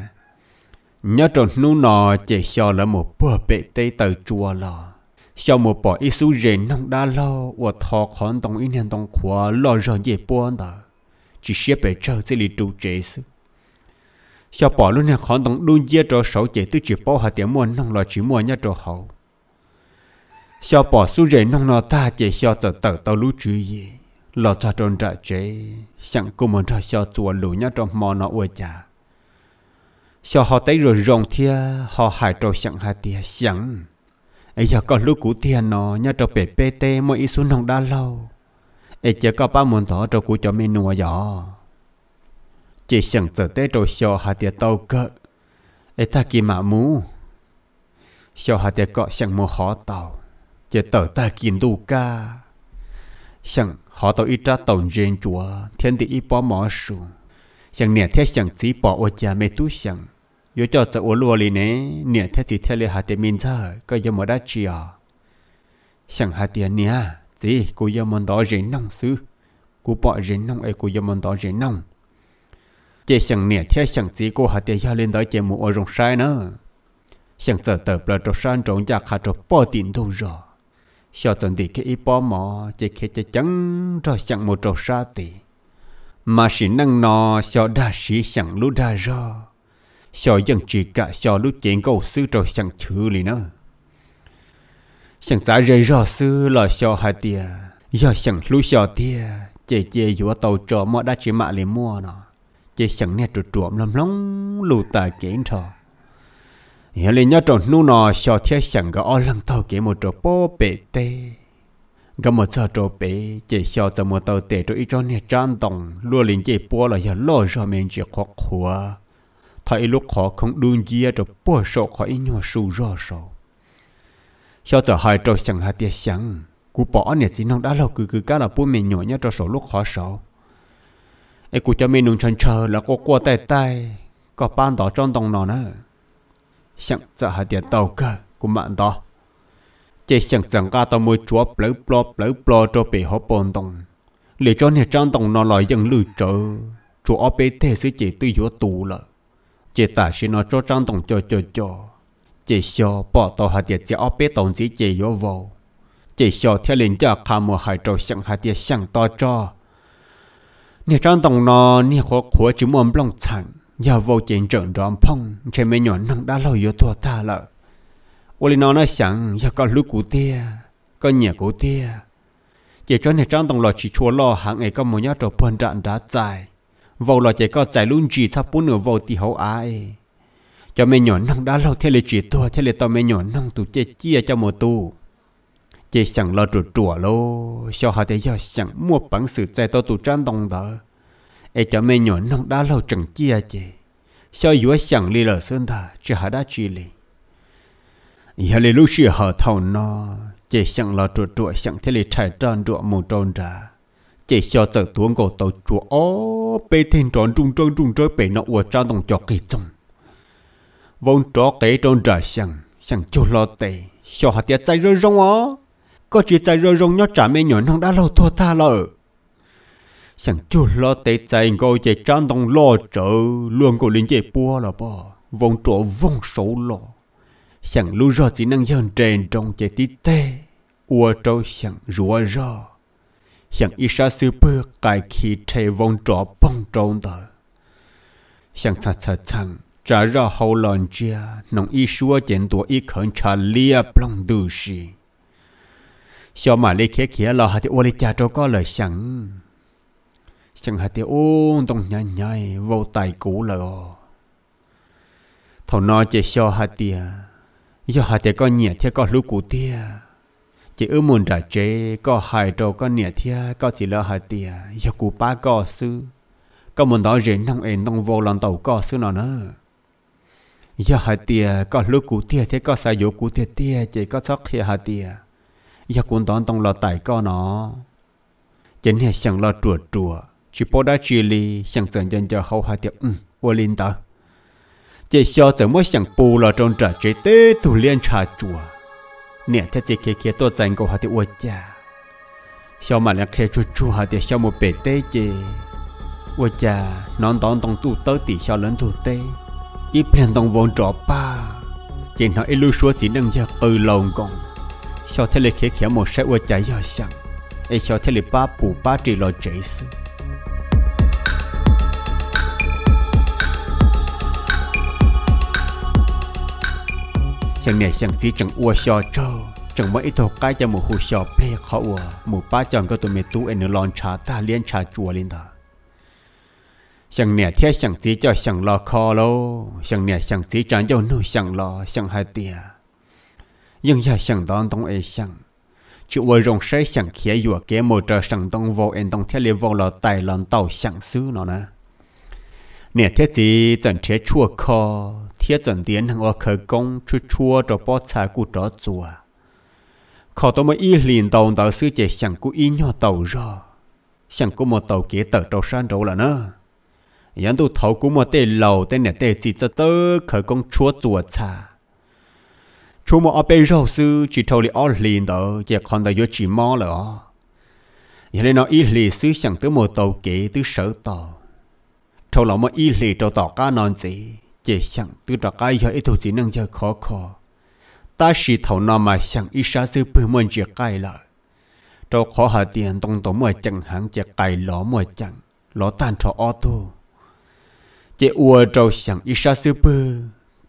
nhớ trộn nu nọ chỉ cho là một bữa bể tây tờ chùa lò, cho một bỏ ít số rèn nông đa lo và thọ khón tông in hàng tông khóa lo rồi dễ buồn đó chỉ xếp bể chờ sẽ lì trụ chế sự cho bỏ luôn hàng khón tông đun dê cho sáu chỉ tư chỉ bỏ hạt tiền mua nông lo chỉ mua nhớ cho hậu cho bỏ số rèn nông nọ ta chỉ cho tờ tờ tàu lú chú gì lo cho trộn trả chế chẳng cô muốn cho cho chùa lù nhớ trong mò nọ uôi chả cho họ thấy rồi rồng thia họ hải trâu chẳng hà tia chẳng ấy giờ còn lúc cũ thia nó nhớ trâu bể pt mỗi ít xuống nông đã lâu ấy giờ có ba môn thọ trâu cũ cho mình nuôi gió chỉ chẳng giờ tới trâu cho hà tia tàu cỡ ấy ta kỳ mà mú cho hà tia có chẳng mua họ tàu chỉ tờ ta kín đủ ca chẳng họ tàu ít ra tàu riêng chúa thiên địa ít bỏ mỏ sù chẳng nè thế chẳng chỉ bỏ ở nhà mê tú chẳng yo cho sợ uống lúa nè nè thế gì theo lì hạt tiền mình giờ có giờ mà đã chia chẳng hạt tiền nè gì cô giờ món đó rẻ nông sư cô bỏ rẻ nông ấy cô giờ món đó rẻ nông chỉ chẳng nè theo chẳng gì cô hạt tiền lên đó chỉ mua ở sai nữa chẳng sợ tập là trộn san trộn giặc hạt trộn bỏ tiền đâu rồi sợ tận đi cái bỏ mỏ chỉ khi chỉ chẳng rồi chẳng một trộn sa tiền mà sĩ năng nó sợ đa sĩ chẳng lú đa rồi Xò dân trì cả xò lúc chuyện cầu sư rồi chẳng chữ lì nữa Chẳng giá rơi rõ sư là xò hai tìa Giờ chẳng lúc xò tìa Chê chê dùa tàu trò mọ đã chỉ mạ lì mua nó Chê chẳng nè trụ trộm lắm lắm Lù tà kiến trò Nhớ lì nhớ trộn nu nọ xò thiết chẳng gỡ o lăng tàu kế một trò bó bể tê gặp một sợ trộm bé chỉ sợ từ một tàu tệ cho ít cho nè chán đồng luôn liền chỉ bỏ là giờ lô cho mình chỉ khó khua thay lúc họ không đương gia rồi bỏ sọ khỏi nhỏ sù rõ sọ cho giờ hai trâu chẳng hà tiệt chẳng cú bỏ nè chỉ nông đã lâu cứ cứ cá là bún mình nhỏ nhá cho sổ lúc khó sổ ai cú cho mình nung chân chờ là có qua tay tay có ban đỏ trong đồng nó nữa chẳng giờ hà tiệt tàu cơ cú mặn đó chỉ chẳng chẳng cá tàu mua chúa blấy blo blấy blo cho bị họ bồn đồng liệu cho nè trong đồng nó lại dần lưu trợ chúa ở bên thế sẽ chỉ tư chúa tù lợi chế ta xin nó cho trang tổng cho cho cho chế xio bỏ tàu hạt địa chế ốp bê tổng chỉ chế yếu vô chế xio theo lên cho khá mùa hải trâu sang hạt địa sang to cho nè trang tổng nó nè khó khó chỉ muốn lòng chẳng giờ vô chuyện trận đón phong chế mấy nhỏ nâng đã lâu yếu thua ta lợ ô lì nó nói sẵn giờ có lúc cụ tia có nhà cụ tia chỉ cho nè trang tổng lo chỉ chua lo hàng ngày có một nhát đồ phân trạng đã dài vào lo chạy có chạy luôn chỉ thắp bốn nửa vào thì hậu ai cho mẹ nhỏ nông đá lâu thế lệ chỉ tua thế lệ tao mẹ nhỏ nông tụ chê chia cho một tu chê chẳng lo trụ trùa lô cho họ thấy do chẳng mua bằng sự chạy tao tụ trang đồng đó ê cho mẹ nhỏ nông đá lâu chẳng chia chê cho yếu chẳng lì lờ sơn thà chứ họ đã chỉ li giờ lấy lúc xưa họ thầu nó chê chẳng lo trụ trùa chẳng thế lệ chạy tròn trùa một tròn ra chỉ cho trận thuốc của tàu chúa ó bị thiên tròn trung trơn trung trơn bị nó của trang đồng cho kỳ trong vốn tró kế trong rời sang sang chỗ lo tệ cho hạt tiệt chạy rơi rong ó có chỉ chạy rơi rong nhót trả mê nhỏ nông đã lâu thua tha lợ sang chỗ lo tệ chạy ngồi chạy trang đồng lo trợ luôn của linh chạy bua là bò vốn tró vong số lo sang lưu rõ chỉ năng dân trên trong chạy tí tê ua trâu sang rùa rõ 想一杀死不该去拆王着崩中的，想擦擦蹭，这绕后乱家，弄一说见多一肯查列崩都是。小马里开开了，还得我的家着搞了想，想还得嗡咚呀呀，vô tài cũ 了。头脑只小还得，要还得搞热，天搞露骨点。chỉ ư muốn trả chế có hai trâu có nẻ thia có chỉ lỡ hai tia giờ cụ ba có sư có muốn đó rèn năng ền nông vô lòng tàu có sư nào nữa giờ hai tia có lúc cụ tia thế có sai dụ cụ tia tia chỉ có sót kia hai tia giờ cuốn đón tông lò tải có nó chính hệ chẳng lo trùa trùa chỉ bỏ đá li chẳng dần dần cho hậu hai tia ừ vô linh tờ chỉ cho chẳng mới chẳng bù lò trong trả chế tê thủ liên trả chùa 年天只开开多整个下的我家，小马两开出出下的小木白带子，我家南当当土到底小人土带，一片当王找吧，见他一路说只能要二龙公，小天里开开莫晒我家要想，哎小天里把布把这老贼死。chẳng nè chẳng chỉ chẳng ua xò cho chẳng mấy thổ cái cho một hồ xò ple khó ua một ba chẳng có tụi mẹ tu em lon trà ta liên trà chùa lên ta chẳng nè thế chẳng chỉ cho chẳng lo khó lô chẳng nè chẳng chỉ chẳng cho nô chẳng lo chẳng hai tia nhưng giờ chẳng đón tông ấy chẳng chỉ ua rồng sẽ chẳng khía dùa kế một trò chẳng tông vô em tông thiết liên vô lò tài lòn tàu chẳng xứ nó nè nè thế gì chẳng chế chua kho thế chẳng tiến hàng ở khởi công chua chua cho bó xa của trò chùa khó tôi mới y liền tàu tàu sư chế chẳng của y nhỏ tàu rồi chẳng có một tàu kế tàu trâu san trâu là nữa yán tu thấu cũng một tê lầu tê nè tê chỉ cho tớ khởi công chúa chùa cha chúa mà ở bên rau sư chỉ thâu li ở liền đó giờ còn đó yếu chỉ mò lỡ giờ nên nó ít lì sư chẳng tới một tàu kế tới sở tàu thâu lão mà y lì cho tỏ cá non gì chỉ chẳng từ trọ cái giờ ít thu chỉ năng cho khó khó ta chỉ thâu nó mà chẳng ít sa sư bự muốn chỉ cái là trâu khó hà tiền tông tổ mua chẳng hàng chỉ cái ló mua chẳng ló tan cho ô tô chỉ ua trâu chẳng ít sa sư bự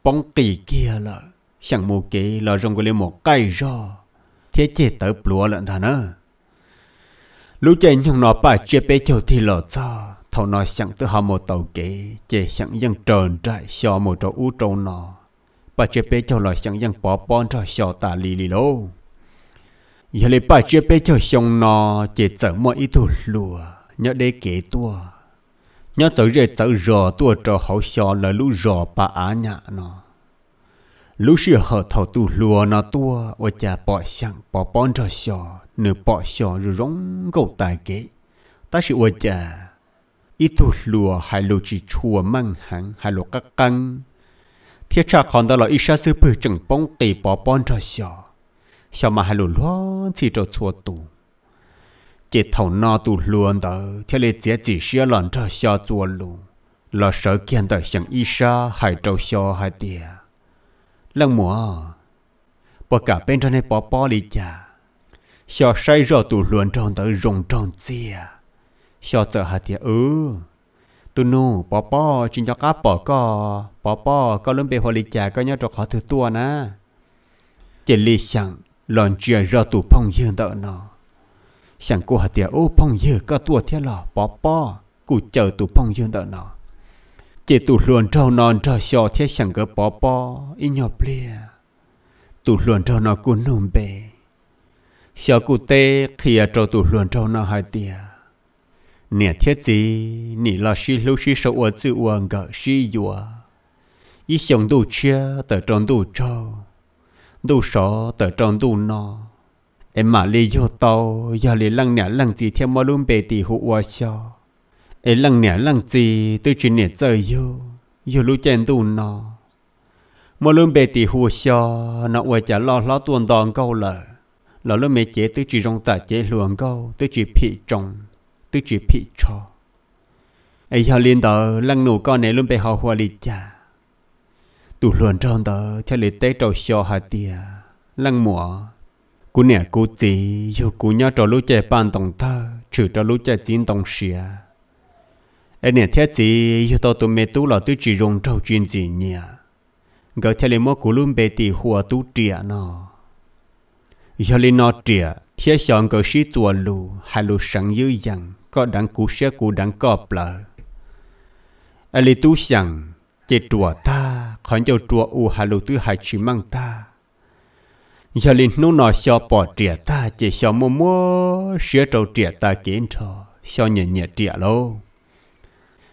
bóng kỳ kia là chẳng mua kỳ là rong cái lên một cái rồi thế chỉ tới lúa lợn thà nữa lúc chạy nhung nó bà chưa bé chiều thì lỡ cho thầu nó chẳng tự hào một tàu kế chế chẳng dân trờn trại xò một trò ú trâu nó, bà chế bê cho nó chẳng dân bỏ bon cho xò tà lì lì lô giờ lấy bà chế bê cho xong nó chế chẳng mọi ý thủ lùa nhớ đế kế tua nhớ tới rể tới rò tua trò hậu xò là lũ rò bà á nhạ nó. lũ sửa hở thầu tu lùa nó tua và cha bỏ chẳng bỏ bon cho xò nửa bỏ xò rồi rong cầu tài kế ta sự ôi cha ít tu lùa hai lô chỉ chua măng hẳn hai lô các căng thiệt cha còn đó là ít sa sư bự chẳng bóng tỷ bỏ bón cho xò xò mà hai lô lo chỉ cho chua tu. chỉ thầu no tu luôn đó thiệt là chỉ chỉ xia lần cho xò chua lu, lo sợ kiên đó chẳng ít sa hai cho xò hai tia lần mùa bỏ cả bên trong này bỏ bỏ đi chả xò say rồi tu luôn trong tới rồng trong chia cho chợ hạt thì ừ tu nu bỏ bỏ chính cho cá bỏ co bỏ bỏ có lớn bề hoa lì chả có nhau cho khó thứ tua na chỉ lì chẳng lòn chuyện ra tụ phong dương đỡ nó chẳng cô hạt thì ô phong dương có tua thiên lò bỏ bỏ cụ chờ tụ phong dương đỡ nó chỉ tụ luồn trâu non trâu cho thế chẳng gỡ bỏ bỏ in nhỏ bia tụ luồn trâu nó cũng nôm bề cho cụ tê khi ở trâu tụ luồn trâu nó hai tia nè thiết gì nỉ là xí lâu xí sâu ở chữ ở ngỡ xí dùa Y xong đủ chia tờ tròn đủ trâu đủ sọ tờ tròn đủ nọ em mà lì vô tàu giờ lì lăng nè lăng gì theo mà luôn bề tì hụ ở cho em lăng nè lăng gì tôi chỉ nè chơi vô vô lúc chen đủ nọ mà luôn bề tì hụ cho nó ở chả lò lò tuần đòn câu lợ lò lúc mẹ chế tôi chỉ rong tà chế luồng câu tôi chỉ phị trồng tư chỉ bị cho ấy họ liên tờ lăng nụ con này luôn bị họ hòa lì cha tụ luôn trong tờ cho lì tế trâu xò hà tìa lăng mùa cú nẻ cú tì dù cú nhớ trò lũ chè bàn tổng thơ trừ trò lũ chè chín tổng xìa ấy nẻ thế gì dù tao tụi mẹ tú là tư chỉ rong trâu chuyện gì nhỉ gỡ cho lì mô cú luôn bề tì hùa tú trịa nó giờ liên nọ trịa thế sáng cơ sĩ chùa lù hai lù sáng dư dặn có đáng cú xe cú đáng có bờ à lì tu sáng chế chùa ta khỏi cho chùa u hai lù tư hai chỉ mang ta giờ lì nô nọ xò bỏ trẻ ta chế xò mô mô xe trâu trẻ ta kiến trò xò nhẹ nhẹ trẻ lô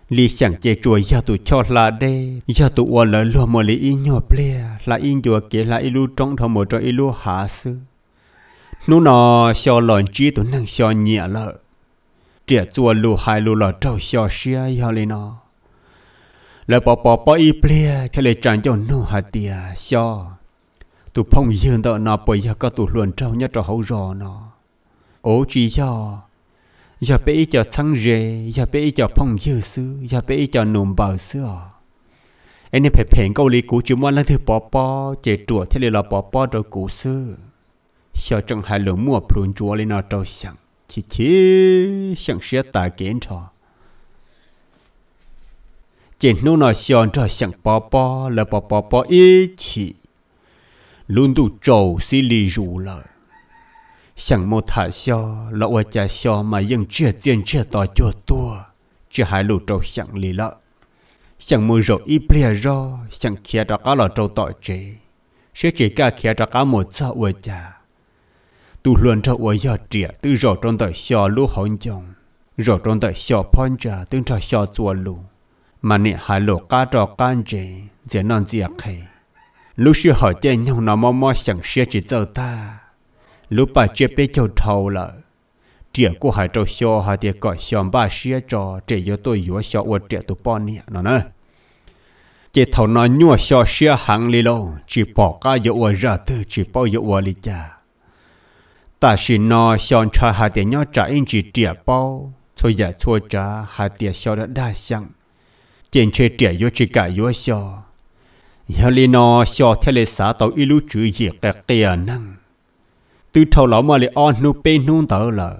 lì chẳng chế chùa giờ tu cho là đê giờ tu ở lỡ lo mà lì in nhỏ ple là in chùa kế là ilu trong thầm một cho ilu hạ sư nú nó xò lòn chi tu năng xò nhẹ lợ trẻ chua lù hai lù lò trâu xò xia yà lì nó lợ bỏ bỏ bỏ y plea thế lệ chẳng cho nô hà tìa xò tụ phong dương tợ nó bởi giờ có tụ luồn trâu nhất trò hậu rò nó ố chi cho giờ bé cho thăng rề giờ bé cho phong yêu sư giờ bé cho nùm bờ sư anh em phải phèn câu lý cũ chứ mà là thứ bỏ bỏ chế chùa thế là bỏ bỏ rồi cũ sư 小郑还冷漠不着的那照相，其其像是大检查。见侬那相照相爸爸了爸爸爸一起，轮到赵西里入了。想莫他笑，了我家笑嘛，用这见这到就多，这还路照相里了。想莫肉一不肉，想看着阿老照到这，谁这个看着阿莫照我家。tu luôn cho ủa giờ trẻ từ rõ trong đời xò lũ hồn chồng rõ trong đời xò phong trà tương cho xò chùa lũ mà nị hà lộ cá trò can trề dễ non dịa khề lúc xưa hỏi tên nhau nó mò mò chẳng xe chỉ giờ ta lúc bà chưa biết châu thầu lợ trẻ của hải trâu xò hà tiệt gọi xòm ba xe trò trẻ do tôi yếu xò ủa trẻ tụ bọn nị nó nữa chỉ thầu nó nhua xò xe hàng lì lô chỉ bỏ cá yếu ủa ra tư chỉ bỏ yếu ủa lì cha ta xin nó xong cho hà tiền nhau trả in chỉ trẻ bao thôi giờ thôi trả hà tiền sau đã đa sang trên chơi trẻ vô chỉ cả vô sau giờ li nó sau theo lệ xã tàu lưu chữ gì cả kia năng từ thâu lão mà lệ on nu pe nu tờ lờ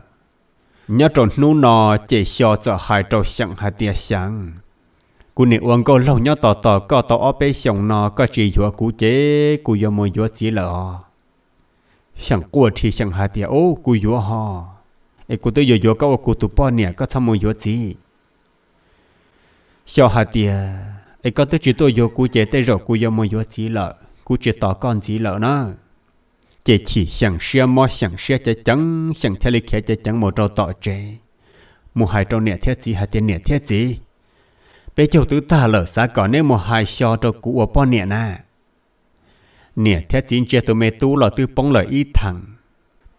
nhớ tròn nu nó chỉ sau cho hai trâu sang hà tiền sang cú nè uống câu lâu nhớ tò tò có tàu ở bên sông nó có chỉ vô cú chế cú vô mồi vô chỉ lờ 想过去想下点哦，古有哈，哎，古都有有搞古都半年，搞参谋有子，小下点，哎，搞都只都有古姐带着古有没有子了，古只打干子了呢。chỉ chỉ sáng xưa mà sáng xưa chỉ chẳng sáng theo lịch chỉ chẳng một trâu tọt chế một hai trâu nẹt thiết gì hai tiền nẹt thiết gì bây giờ tứ ta lỡ xã còn nếu một hai xò trâu cũ ở bao nẹt nè nè thế chính chế tụi mẹ tu là tư bóng lời ý thẳng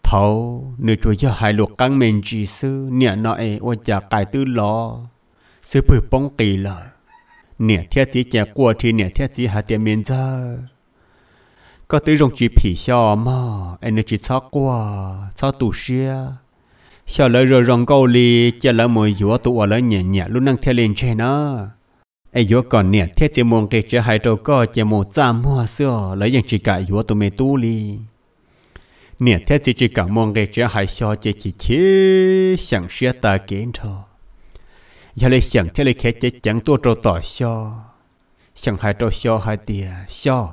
thâu nửa chúa cho hai luộc căng mình chỉ sư nè nó ấy ôi chả cài tư lo sư bự bóng kỳ lợ nè thế chỉ chả qua thì nè thế chỉ hạ tiền mình ra có tư rong chỉ phỉ xò mà anh chỉ cho qua cho tụ xia xò lỡ rồi rong câu lì chả lỡ mồi dúa tụ ở lỡ nhẹ nhẹ luôn năng theo lên trên nó ai yo còn nè thế chỉ muốn cái chế hai đầu có chỉ muốn giảm hoa xưa lấy những chỉ cả yo tụi mày nè thế chỉ chỉ cả muốn cái chế hai xưa chỉ chỉ chỉ 想学大 kiến thôi giờ lấy 想 thế lấy cái chế chẳng tua trâu tỏ xưa 想 hai trâu xưa hai tia xưa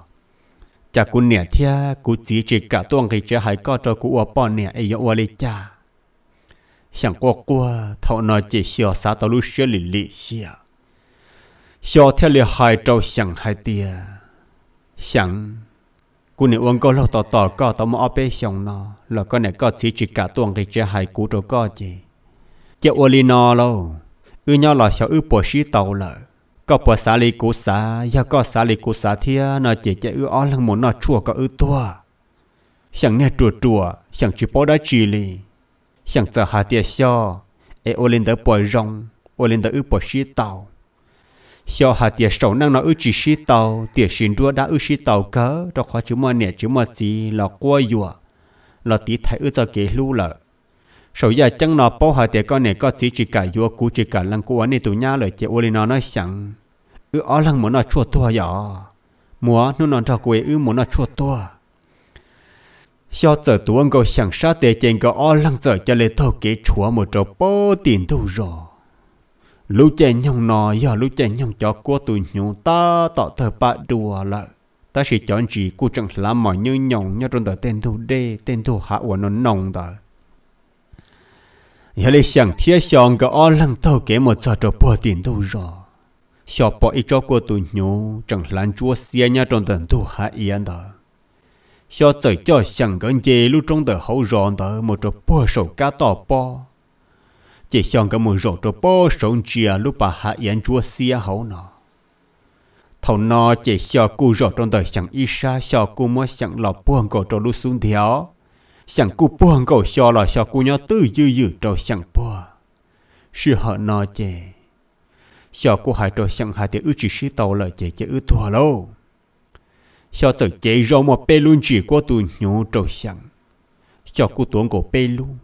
cha cú nè thế cú chỉ chỉ cả tuang cái chế hai có trâu cú ở bọn nè ai yo ở lấy cha 想过过，头脑只小啥道路学理理想。cho theo lìa hỏi trâu chẳng hai tia chẳng cú này uống câu lâu tỏ tỏ có tỏ mò bê xong nó là con này có chỉ chỉ cả tuồng cái chơi hai cú trâu có gì chế uống ly nó lâu ư nhau là sao ư bỏ xí tàu lợ có bỏ xá lì cú xá có xá lì cú xá thia nó chỉ chế ư lăng muốn nó chua có ư tua chẳng nè chua chua chẳng chỉ bỏ đá chỉ lì chẳng sợ hà tia xo e ô lên đỡ bỏ rong ô lên đỡ ư bỏ xí hiểu hà tiệt sầu năng nó ư chỉ sĩ tàu tiệt xin đua đã ư sĩ tàu cớ trong khó chữ mà nè chữ mà gì là qua dùa là tí thấy ư cho kế lưu lợ sầu giờ chân nó bao hà tiệt con nè có chỉ chỉ cả dùa cú chỉ cả lăng cú anh tụ nhá lời chế ô nó nói chẳng ư ở lăng muốn nó chua tua nhỏ múa nó nó cho quê ư muốn nó chua tua sau giờ tuông go sáng sát tê chênh go ó lăng giờ cho lê thâu kế chúa một chỗ bó tiền đâu rồi lũ trẻ nhông nọ giờ lũ trẻ nhông cho của tụi nhung ta tỏ thờ bà đùa lợ ta sẽ chọn chỉ cô chẳng làm mọi như nhông nhau trong tờ tên thu đê tên thu hạ của nó nồng tờ giờ lấy sáng thiết sáng cái o lăng tàu kế một trò trò bỏ tiền đâu rồi xóa bỏ ý cho của tụi nhung chẳng làm chúa xe nhau trong tờ thu hạ yên tờ xóa trời cho sáng gần dê lúc trong tờ hậu ròn tờ một trò bỏ sầu cá tỏ bò chỉ xong cái mùi rổ trâu bó sống chia lúc bà hạ yên chúa xia hậu nó thầu nó chỉ xong cụ rổ trong đời chẳng ít xa cho cụ mới chẳng lọ buông cổ trâu lúc xuống thiếu chẳng cụ buông cổ cho là cho cụ nhau tư dư dư trâu chẳng buông sư họ nó chỉ cho cụ hai trâu chẳng hai thì ư chỉ sĩ tàu lời chỉ chỉ ư thua lâu cho tự chế rau một bê luôn chỉ có tù nhú trâu chẳng cho cụ tuấn cổ bê luôn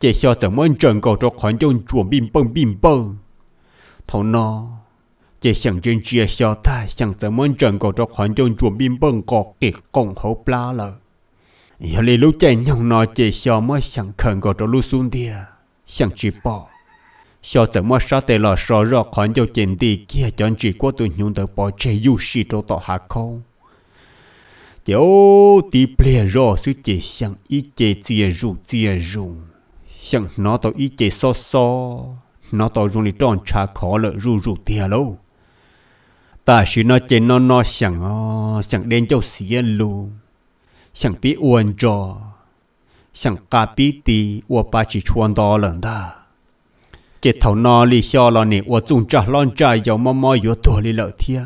这下怎么整搞着环境转变蹦变蹦？头脑，这想真这下他想怎么整搞着环境转变蹦搞给共好不啦了？要你路在娘那这下么想看搞着路顺的，想直播。sao tớ mà sao tớ là sao rõ khoản cho chén đi kia chọn chỉ có tôi nhung tớ bỏ chế yêu sĩ cho tỏ hạ không cháu tí ple rõ sư chế sang ít chế chia rụ chia rụng chẳng nó tao ý chế so so nó tao dùng đi tròn trà khó lợ ru ru tia lâu ta chỉ nó chế nó nó chẳng xong đến cho xiên lu xong tí uẩn cho xong cá bí tí uo ba chỉ chuan đó lần ta chế thầu nó li xio lo nè uo dùng trà lon trà dầu mò mò yếu tuổi li lợ thia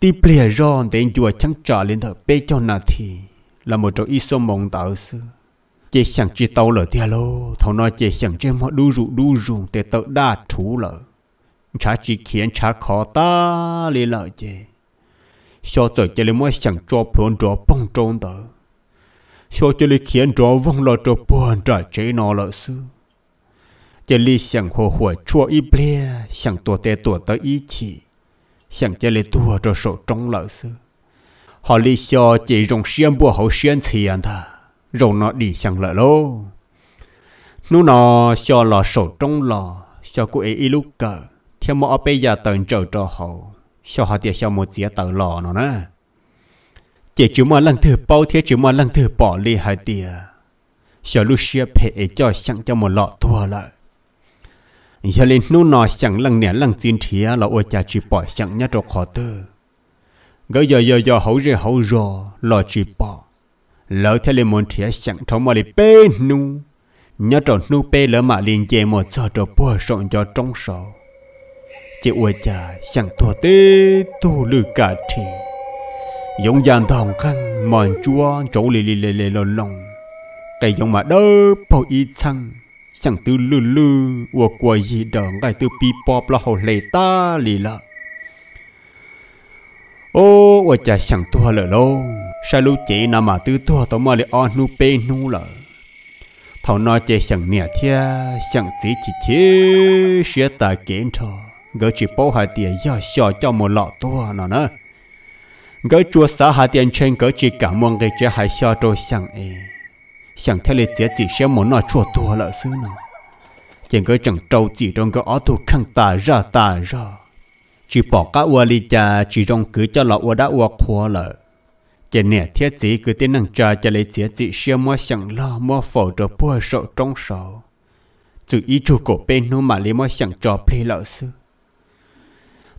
tí ple ron đến chùa chẳng trà lên thở bê cho nà thì là một chỗ ít số mong tạo xưa chỉ chẳng chỉ tàu lỡ thế lô thằng nói chỉ chẳng chỉ mà đu rụ đu rụng để tàu đa chú lỡ chả chỉ khiến chả khó ta lì lỡ chỉ cho tới chỉ là mới chẳng cho phun cho bông trôn tờ cho chỉ là khiến cho vong lỡ cho buồn trả chế nó lỡ sư chỉ là chẳng hồ hồ chua y ble chẳng tổ tê tổ tới ý chỉ chẳng chỉ là tua cho sổ trong lỡ sư họ lý cho chỉ dùng xiêm bùa hậu xiêm thiền ta rồi nó đi sang lỡ lô nó nó cho lò sổ trong lò cho cô ấy ít lúc cờ theo mọi bây giờ tận trở cho họ cho họ tiệt cho một chiếc tờ lò nó nè chỉ chú mà lần thử bao thế chú mà lần thử bỏ đi hai tiệt cho Lucia phê cho sang cho một lọ thua lại giờ lên nô nó sang lần nẻ lần xin thía là ôi cha chỉ bỏ sang nhá cho khó tư gỡ giờ giờ giờ hậu rồi hậu rồi lọ chỉ bỏ lỡ theo lên môn thịa chẳng thông mà lì bê nu nhớ trộn nu bê lỡ mà liền chè một cho trộn bùa rộn cho trong sổ chị ua cha chẳng thua tê tu lư cả thì giống dàn thòng khăn mòn chua chỗ lì lì lì lì lò lòng cái giống mà đỡ bao y chăng chẳng tư lư lư ua quà gì đó ngay tư pi pop là hậu lệ ta lì lợ ô ua cha chẳng thua lỡ lâu sao lu chỉ nằm mà tư thua tao mà lại on nu pe nu lợ thằng nói chơi chẳng nè thia chẳng chỉ chỉ chê sẽ ta kiến thọ gỡ chỉ bao hai tiền do sò cho một lọ to nó nè gỡ chua xá hai tiền trên gỡ chỉ cả mong cái chế hai sò rồi chẳng e chẳng theo lịch chế chỉ sẽ muốn nó chua to lợ xứ nó chẳng gỡ chẳng trâu chỉ trong gỡ ó thu khăn ta ra ta ra chỉ bỏ cá ua li cha chỉ trong cứ cho lọ ua đã ua khóa lợ chỉ nè thiết gì cứ tiến năng trà cho lấy thiết gì xia mua chẳng lo mua phổ rồi bua sợ trong sầu chữ ý chủ cổ bên nó mà lấy mua chẳng trò play lợ sư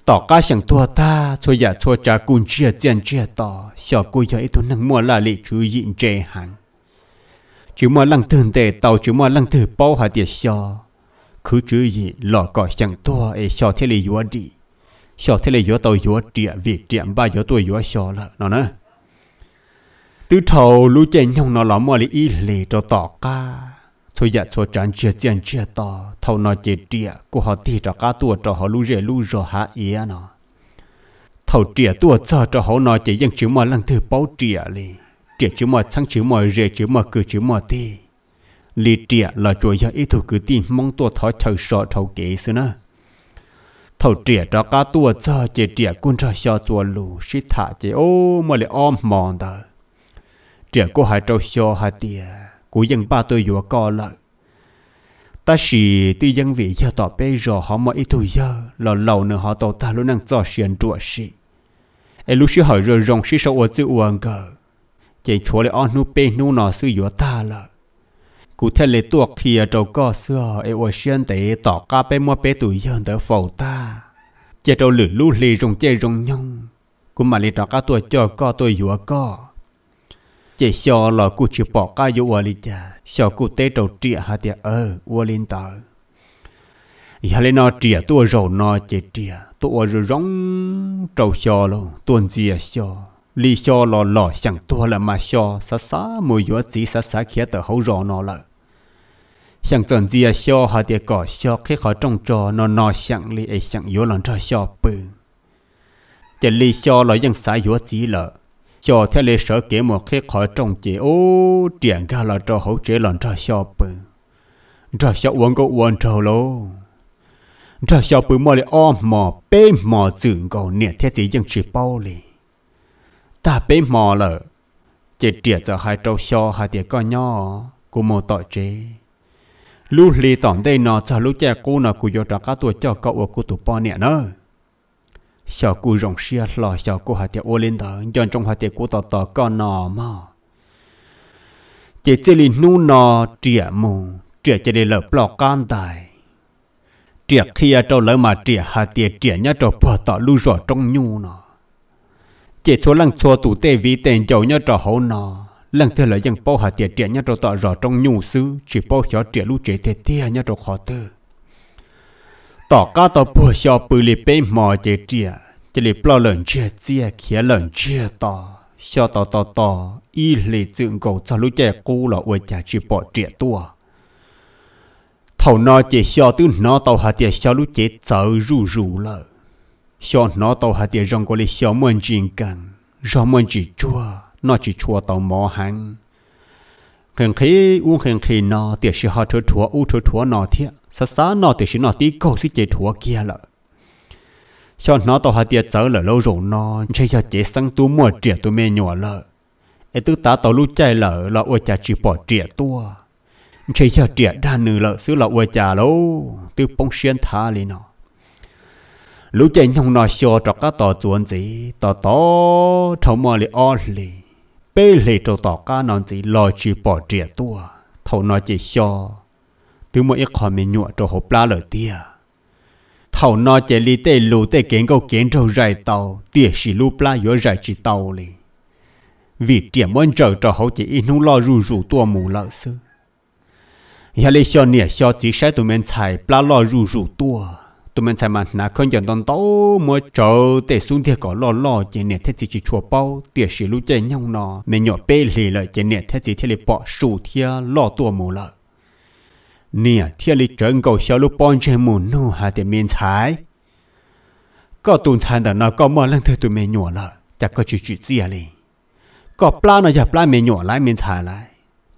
tỏ ca chẳng thua ta cho giả cho trà cùng chia tiền chia tỏ sợ cô giấy tôi năng mua là lì chú dịn chê hẳn chú mua lăng thường tệ tàu chú mua lăng thử bao hà tiệt sợ cứ chú gì lọ cỏ chẳng thua ấy sợ thế lì yếu đi sợ thế lì yếu tàu yếu địa việc tiệm ba yếu tôi yếu sợ là nó nữa từ thầu lũ chạy nhông nó lắm mò lì y lì cho tỏ ca cho dạ cho chẳng chia chẳng chia tỏ thầu nó chế địa, của họ thì cho cá tua cho họ lũ rẻ lũ rò hạ ý nó thầu trịa tua cho cho họ nó chế dân chứ mò lăng thứ bao trịa lì trịa chứ mò chẳng chứ mò rẻ chứ mò cứ chứ mò tì lì trịa là chỗ dạ ý thủ cứ tìm mong tua thói thầu sợ thầu kế xưa nữa thầu trịa cho cá tua cho chế trịa quân cho cho tua lù xí thả chế ô mò lì ôm mòn đời trẻ cô hai trâu cho hai tia của dân ba tôi vừa co lợi ta chỉ tuy dân vị giờ tỏ bây giờ họ mà ít thôi giờ là lâu nữa họ tàu ta luôn đang cho xiên chùa xì ai lúc xưa hỏi rồi rong xí sau ở chữ uang cờ chỉ chúa lại ăn nu bê nu nọ sư vừa ta là cụ thể lệ tuộc khi trâu co xưa ai ở xiên tế tỏ ca bê mua bê tuổi giờ đỡ phẩu ta chỉ trâu lử lú lì rong chơi rong nhông cũng mà lệ trò cá tuổi cho co tuổi vừa co chỉ cho là cô chỉ bỏ cái vô ở cha cho cô tế trầu trịa hả tiệt ờ, ở ở lên tờ giờ lên nó trịa tôi rồi nó chỉ trịa tôi rồi rong trầu cho luôn tuần gì cho lý cho là lò chẳng tôi là mà cho xa xa mùi gió chỉ xa xa kia tờ hậu rõ nó là chẳng tuần gì cho hả tiệt cỏ cho khi khó trong trò nó nó chẳng lý ấy chẳng vô lần cho cho bự chỉ lý cho là dân xã gió chỉ lợi cho theo lệ sở kế một khi khỏi trồng chế ô triển ra là cho hậu chế lần cho xó bự cho xó uống có uống trâu lô cho xó bự mò lệ ôm mò bê mò dựng cầu nè theo chỉ dân chỉ bao lì ta bê mò lợ chỉ triệt cho hai trâu xó hai tiệt con nhỏ của mò tội chế lưu lì tổng đây nó cho lưu cha cô nó cũng vô ra các tuổi cho cậu của tụi bò nè nữa cô cô cô lo, 小姑容些了，小姑还得我领导，让中还得过到到干那嘛。这这里努那这么，这这里了不了干代。这 khi ở trong lỡ mà trẻ hà tiền trẻ nhá trong bỏ tỏ lưu rõ trong nhu nó chỉ số lần số tụ tê vì tiền giàu nhớ trong hậu nó lần thứ lại dân bao hà tiền trẻ nhớ trong tỏ rõ trong nhu xứ chỉ bao cho trẻ lưu trẻ tê tê nhớ trong khó tư tỏ cá tỏ bùa cho bự lì bê mò chế chia chế lì bao lần chia chia khía lần chia tỏ cho tỏ tỏ tỏ y lì dựng cầu cho lúc chế cú là uế chả chỉ bỏ chia tua thầu nó chế cho tư nó tàu hà tiền cho lúc chế sợ rù rù lợ cho nó tàu hà tiền rong có lì cho mượn chuyện cần rong mượn chỉ chua nó chỉ chua tàu mò hàng khen khí u khen khí nọ tiệt sĩ họ thua thua u thua thua nọ thiệt sa sa nọ tiệt sĩ nọ tí cầu sĩ chế thua kia lợ cho nó tao hạt tiệt chở lợ lâu rồi nọ chơi cho chế sang tu mua triệt tu mê nhỏ lợ ai tức ta tao lúc chạy lợ là ôi cha chỉ bỏ triệt tua chơi cho triệt đa nửa lợ xứ là ôi cha lâu từ bông xuyên tha lên nọ lúc chạy nhong nọ xô cho các tò chuồn gì tò tò thấu mò lì o lì bê lê trâu tỏ cá non chỉ lo chỉ bỏ trẻ tua thâu nó chỉ cho từ mỗi ít khỏi mình nhụa trâu hộp lá lời tia thâu nó chỉ li tê lù tê kiến câu kiến trâu rải tàu tia xì lù lá yếu rải chỉ tàu li vì trẻ muốn trở trâu hậu chỉ in hung lo rù rù tua mù lợ sư Yà lê xò nè xò chỉ sai tụi mình xài lá lo rù rù tua tụi mình xem mà nà không chọn đòn tàu mơ chờ để xuống thì có lo lo chỉ nè thế chỉ chùa bao tiền sử lúc chơi nhau nọ nên nhỏ bê lì lại chỉ nè thế chỉ thế lì bỏ sủ thia lo tua mù lợ nè thế lì trơn cầu xéo lúc bọn chơi mù nô hà để miền thái có tụi chăn đó nó có mơ lăng thế tụi mình nhỏ lợ chắc có chỉ chỉ gì lì có plan nó giờ plan mình nhỏ lại miền thái lại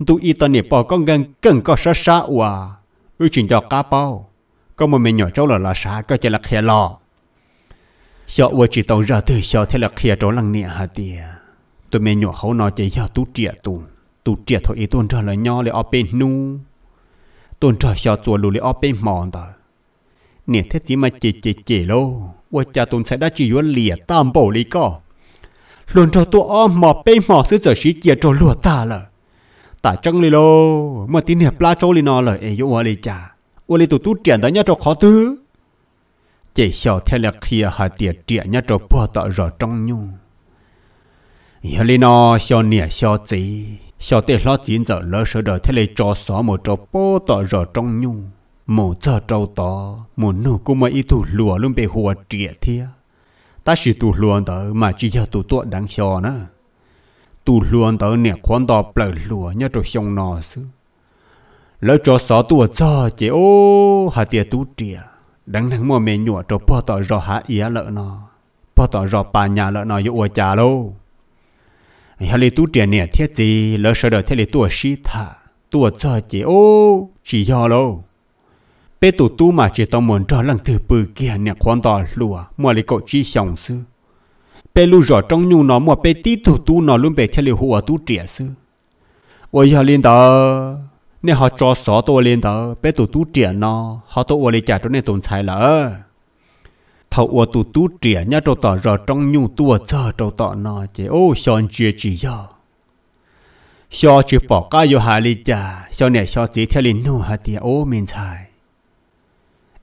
tụi y tao nè bỏ con gần cần có sát sát hòa ưu chuyện cho cá bao có một mình nhỏ cháu là là xa có chỉ là khía lò sợ vừa chỉ tàu ra từ sợ thế là khía cháu lăng nịa hả tìa tôi mình nhỏ hấu nó chỉ giờ tú trẻ tù tú trẻ thôi ý tôi trở lại nhỏ lại ở bên nu tôi trở sợ chùa lùi lại ở bên mòn tờ nè thế gì mà chỉ chỉ chỉ lô qua cha tôi sẽ đã chỉ vừa lìa tam bảo lý co luôn cho tôi ôm mò bên mò xứ giờ xí kia cho lùa ta lờ ta chẳng lì lô mà tin hiệp la châu lì nó lời ấy yêu ở lì cha ô lê tụ tu triển tới cho khó tư chỉ sợ theo là kia hà tiệt triển nhá cho bỏ tọ rõ trong nhu giờ lê nó sợ nè sợ gì sợ tê lo chín giờ lỡ sợ đời theo lê cho xó một cho bỏ tọ rõ trong nhu một giờ trâu tọ một nụ cũng mà ý tụ lùa luôn bề hùa triển thia ta chỉ tụ lùa đó mà chỉ giờ tụ tuột đáng nữa tụ lùa đó nè khoan đó bờ lùa nhá cho xong nó xứ lỡ cho xó tu cho chị ô hà tiệt tu trìa đằng nắng mua mẹ nhủa cho bỏ tỏ rõ hạ ý lỡ nó bỏ tỏ rõ bà nhà lỡ nó yêu ủa chả lâu hà lì tu trìa nè thiết gì lỡ sợ đợi thiết lì tu xí thả tu cho chị ô chỉ do lâu bé tu tu mà chị tao muốn cho lăng thứ bự kia nè khoan tỏ lùa mua lì cậu chi xong sư bé lu rõ trong nhu nó mua bé tí tu tu nó luôn bé thiết lì hùa tu trìa sư ôi hà linh đó nên họ cho xó tôi lên đó bé tụ tú trẻ nó họ tôi ua lấy trả cho nên tồn xài lỡ thầu ua tụ tú trẻ nhá trâu tỏ rờ trong nhung tua chờ trâu tỏ nó chế ô xoan chia chỉ giờ xò chỉ bỏ ca vô hà lý trả xo nè xo chỉ theo lên nô hà tìa ô mình xài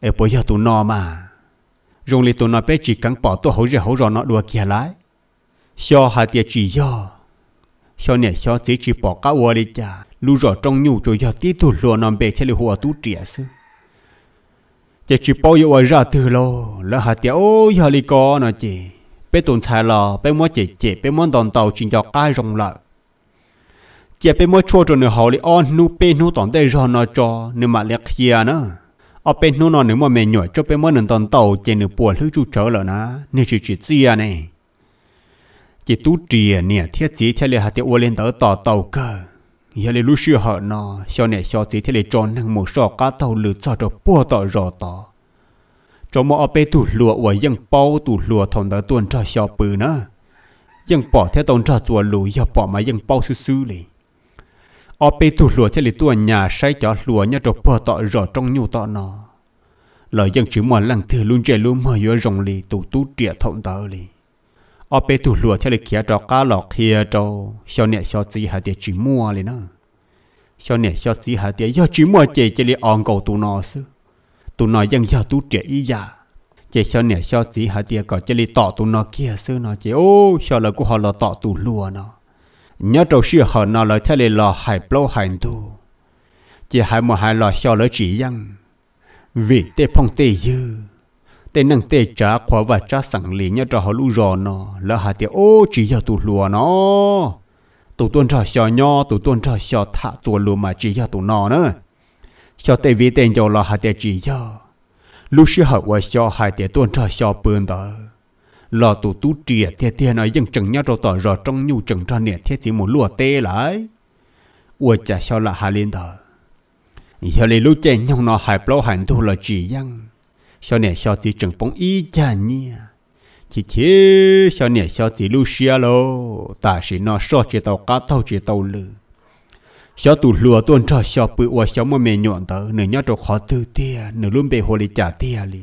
ê bây giờ tụ nó mà rong lì tụ nó bé chỉ cắn bỏ tôi hấu rẻ hấu rò nó đùa kia lại, xo hà tìa chỉ giờ xo nè xo chỉ chỉ bỏ ca ua lý trả lu rõ trong nhu cho giờ tí thủ lùa nằm bề chơi hùa tú trịa, sư chỉ chỉ bao nhiêu ai ra từ lo lỡ hạt tiếu ôi giờ li có nó chị bé tuần xài lò bé mua chế chế, bé mua đòn tàu chuyện cho ai rồng lợ chị bé mua chua cho nửa hậu li on nu bé nu tòn đây rồi nó cho nửa mặt liệt kia nữa ở bên nu nó nửa mà mẹ nhồi cho bé mua nửa đòn tàu chị nửa bùa lưỡi chú trở lợ nè nửa chỉ chỉ chia này chị tú trìa nè thiết chỉ theo li hạt tiếu lên tới tàu tàu cơ giờ lũ lúc xưa họ nó sau này sau tí thế lấy cho năng một sọ cá tàu lử cho cho bùa tỏ rõ tỏ cho mọi bê tủ lụa và dân bao tủ lụa thằng đã tuân cho sau bự nữa dân bỏ theo tông cho chùa lù giờ bỏ mà dân bao sư sư này, ở bê tủ lụa thế lấy tuần nhà say cho lụa nhà cho bùa tỏ rõ trong nhu tỏ nó lời dân chỉ muốn lăng thử luôn chơi luôn mở vô rồng lì tủ tú trẻ thằng đó lì ở bên tủ lụa theo lịch kia cho cá lọ kia cho cho nè cho chỉ hạt địa chỉ mua lên nè cho nè cho chỉ hạt địa do chỉ mua chỉ cho liền ong cầu tụ nó sư tụ nó vẫn giờ tụ trẻ ý già chỉ cho nè cho chỉ hạt địa còn cho liền tọ tụ nó kia sư nó chỉ ô cho là cũng họ là tọ tụ lụa nó nhớ trâu xưa họ nó là theo liền lò hải plo hải tu chỉ hải mua hải lò cho lỡ chỉ dân vì tê phong tê dư thế nâng tê trả khóa và trả sẵn lý nhá trả họ lưu rò nó là hà tía ô chỉ giờ tụ lùa nó tụ tuân trả xò nho tụ tuân trả xò thả chùa lùa mà chỉ giờ tụ nó nữa cho tê vi tên cho là hà tía chỉ giờ lúc sư hợp và xò hà tía tuân trả xò bươn tờ là tụ tú trìa à, tê tê nói dân chừng nhá rồi tỏ rò trong nhu chừng cho nè thế chỉ một lùa tê lại ua chả xò là hà liên tờ giờ lấy lũ chèn nhau nó hại bao hành thu là chỉ dân sau này sau chỉ trừng bóng ý chả nha. chỉ chế sau này sau chỉ lưu xia lo ta chỉ nó sau chỉ tàu cá tàu chỉ tàu lử sau tụ lúa tuần trò sau bự qua sau mà mẹ nhọn tớ nửa nhát trò khó tư tia nửa luôn bề hồ lì trả tia lì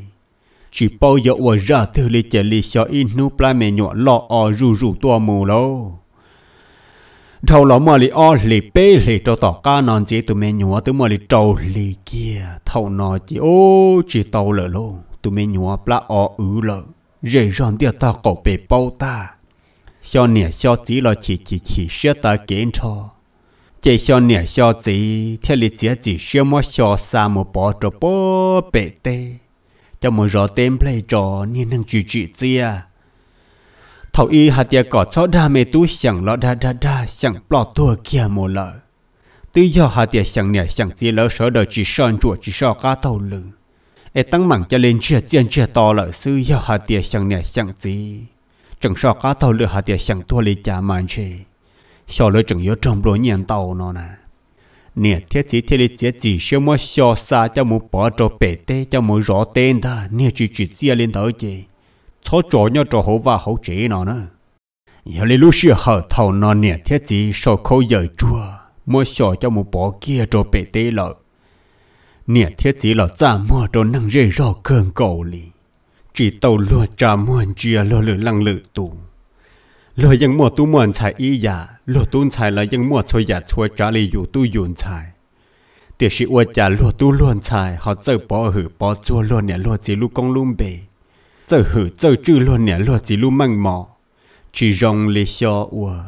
chỉ bao giờ qua ra tư lì trả lì sau in nu pla mẹ nhọn lo o rù rù tua mù lâu trâu lọ mò lì o lì bê lì trâu tỏ ca non chỉ tụi mình nhua tụi mò lì trâu lì kia thâu nó chỉ ô chỉ tàu lợ luôn tụi mình nhua plá o ứ lợ dễ dàng địa ta cổ bề bao ta cho nè cho chỉ lo chỉ chỉ chỉ xe ta kiến cho chỉ cho nè cho chỉ theo lý chỉ chỉ xe mà cho xa mà bỏ cho bỏ bề tê cho mà rõ tên play cho nên năng chỉ chỉ chia thầu y hạt tia cỏ cho đa mê tu chẳng lọ đa đa đa chẳng bỏ tua kia mồ lợ tư do hạt tiệc chẳng nè chẳng gì lỡ sở đời chỉ son chùa chỉ so cá tàu lưng e tăng mạng cho lên chia chiên chia to lợ sư do hạt tiệc chẳng nè chẳng gì chẳng so cá tàu lửa hạt tiệc chẳng thua lên chả màn chê so lỡ chẳng yếu trong bố nhàn tàu nó nè nè thiết chỉ thiết lý chế chỉ sơ mua so xa cho mua bỏ trò bể tê cho mua rõ tên ta nè chỉ chỉ chia lên tới chê cho chỗ nhau cho hậu và hậu chế nó nè, giờ lấy lúc xưa hở thầu nó nè thế gì sau khâu giờ chua mua sò cho một bó kia cho bể tê lợ nè thế gì là cha mua cho năng dây rò cơn cầu lì chỉ tàu lúa trả mua chia lúa lửa lăng lửa tù mua tu mua chạy ý giả dạ. lúa tu xài là ยัง mua cho giả chua trả lì dù tu yun chạy, tiếc sĩ ua trả lúa tu luôn chạy họ chơi bỏ hử bỏ chua luôn nè lúa chỉ lúc công luôn bể 这后这这落年落几路慢嘛，只让你笑我，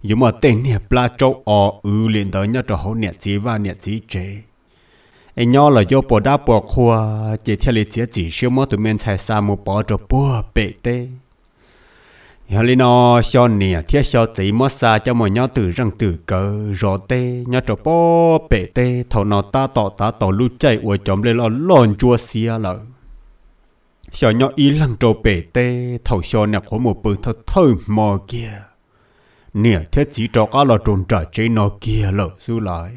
有么等你不拉着我，我领导要着好年子哇年子这。ai nhỏ là do bỏ đá bỏ khoa chỉ theo lý chỉ chỉ siêu mơ tụi mình xài xa một bỏ cho bỏ bể tê giờ lý nó cho nè thiết cho chỉ mơ xa cho mọi nhỏ từ răng từ cờ rõ tê nhỏ cho bỏ bể tê thầu nó ta tỏ ta tỏ lu chạy uổi chấm lên lo lòn chua xia lợn 小鸟一浪着北带，头小鸟可莫不它太毛 kia，你贴只着阿拉种在这那 kia 了出来，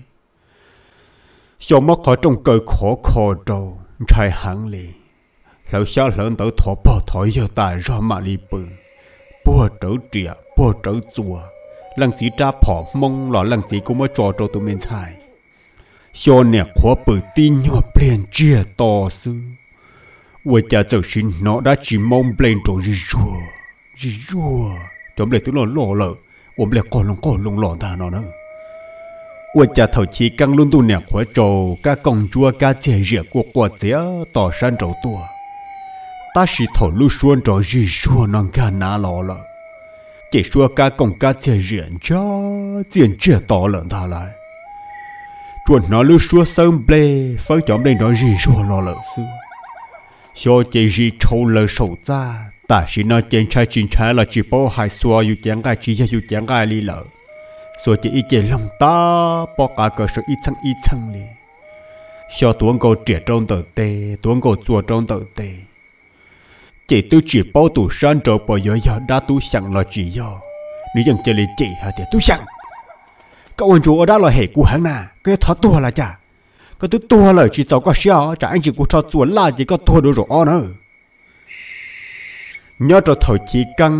小猫可种个可可着才行哩，老小人都拖包拖要带热马里奔，不走着不走做，让只扎跑梦了，让只个么抓着都没菜，小鸟可不低鸟变这大事。我家这心 nó đã chỉ mong lên rồi gì rồi gì rồi tụi mình tụi nó lo lợ ôm lại còn lòng còn lòng lòn ta nó nữa ủa thầu chí căng luôn tu nè khóa trầu ca công chúa ca rìa của quả chế tỏ san trầu tua ta chỉ thầu lu xuân trầu gì xuân nàng ca ná lò lợ chỉ xua ca công ca chế rìa cho tiền chế tỏ lợn ta lại chuẩn nó lu xuân sơn blê phơi chọn đây nói gì xuân lò lợ xưa cho chị gì trâu lờ sầu ra ta chỉ nói chuyện trai chín trái là chỉ bỏ hai xua yêu chén gai chỉ yêu chén gai li lợ xua chỉ ít chén lòng ta bỏ cả cơ sở ít chăng ít chăng li cho tuấn cầu trẻ trong tờ tê tuấn cầu chùa trong tờ tê chỉ tu chỉ bao tu san trâu bỏ giờ giờ đã tu sẵn là chỉ giờ nếu chẳng chơi li chỉ hả thì tu sẵn cậu anh chủ ở đó là hệ của hắn nà cái thọ tu là chả có tôi tua lời chỉ cháu có xia chả anh chỉ cũng cho chuột la gì có thua được rồi nữa nhớ cho thời chỉ căng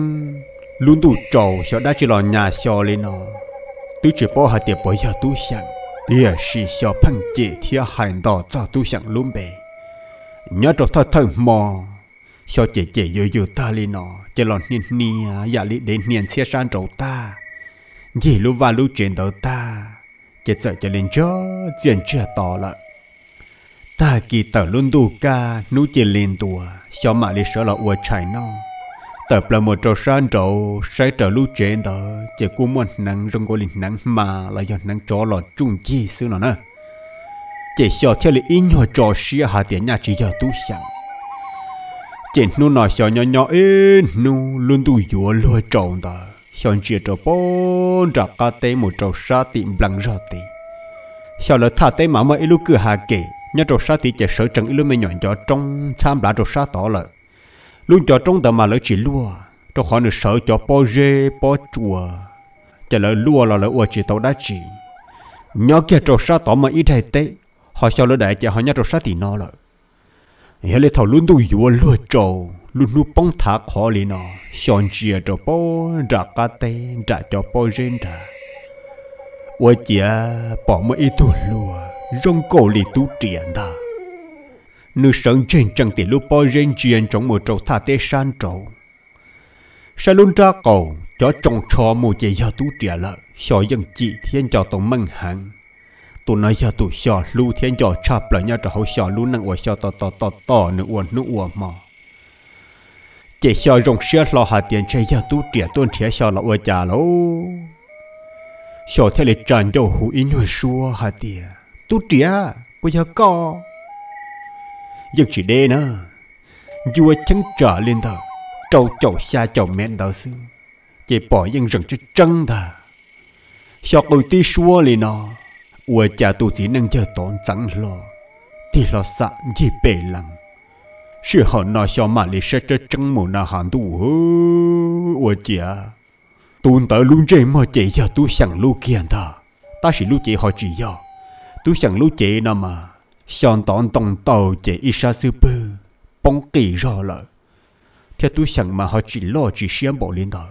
luôn đủ trầu sợ đã chỉ lo nhà xò lên nó tôi chỉ bỏ hạt tiền bỏ giờ tôi sang tiền xì xò phăng chị thia hành đỏ cho tôi sang luôn bề nhớ cho thật thật mò xò chị chị vừa vừa ta lên nó chỉ lo niên niên, giả dạ lý đến niên xe san trầu ta gì lúc và lúc chuyện tới ta chỉ sợ cho lên chó diện chưa to lại ta kỳ tờ luôn đủ ca nú chỉ lên tùa cho mà đi sợ là ua chạy nó tập là một trò san trầu sai trở lưu trên đó chỉ cú muốn nắng trong gọi lên nắng mà là do nắng chó lọt chung chi xứ nó nè chỉ sợ theo lý in hoa trò xia hà tiền nhà chỉ giờ tu sẵn chỉ nu nói sợ nhỏ nhỏ ê nu luôn tu dùa lùa trộn đó hiện chỉ cho bốn ra cá tê một trâu sa tìm bằng ra tê sau lỡ thả tê mà mà ít lúc cửa hà kể nhà trâu sa tê chỉ sợ chẳng lúc mới nhọn cho trong tham lá trâu sa tỏ lợ luôn cho trong tầm mà lỡ chỉ lua trâu khó nữa sợ cho bò rê bò chùa chỉ lỡ lua là lỡ ua chỉ tàu đá chỉ nhớ kia trâu sa tỏ mà ít hay tê họ sau lỡ đại chỉ họ nhà trâu sa tê nó lợ nhớ lỡ thầu luôn tu dùa lừa trâu lu nu bông thả khó lì nó chi chia cho po ra cá tê ra cho bó rên ra chi chia bỏ mấy ít tuổi lùa rong cổ lì tu triển ta nữ sân trên chẳng tỷ po bó chi an trong một trâu tha tê san trâu sa lun ra cầu cho trong cho một chế do tu triển lợ xò dân chị thiên cho tổng mừng hẳn tụi nói cho tụi xò lưu thiên cho cha lại nhau cho hậu xò lưu năng ủa xò to to to to nữa ủa nữa ủa mò chỉ cho rong xe lo hạt tiền chạy ra tu trẻ tuân trẻ cho là ở nhà lỗ cho thế là tràn cho hủ in hồi xua hạt tiền tu trẻ của giờ co giờ chỉ đây nữa vua chân trở lên đầu trâu chậu xa chậu mẹn đầu xin chỉ bỏ dân rừng cho chân thà cho tôi tí xua lên nó ở nhà tu chỉ nâng chờ tốn chẳng lo thì lo sợ gì bể lặng 是好那小马里是这真母那寒度哦，我姐，tôn tớ luôn trên mà chị giờ tôi sẵn lưu kiện ta, ta sẽ lưu chị họ chị giờ, tôi sẵn lưu chị mà, sẵn tòn tòng tàu chị ít sa sư bơ, bóng kỳ rõ lợ, theo mà họ chỉ lo chỉ xem bỏ lên tờ,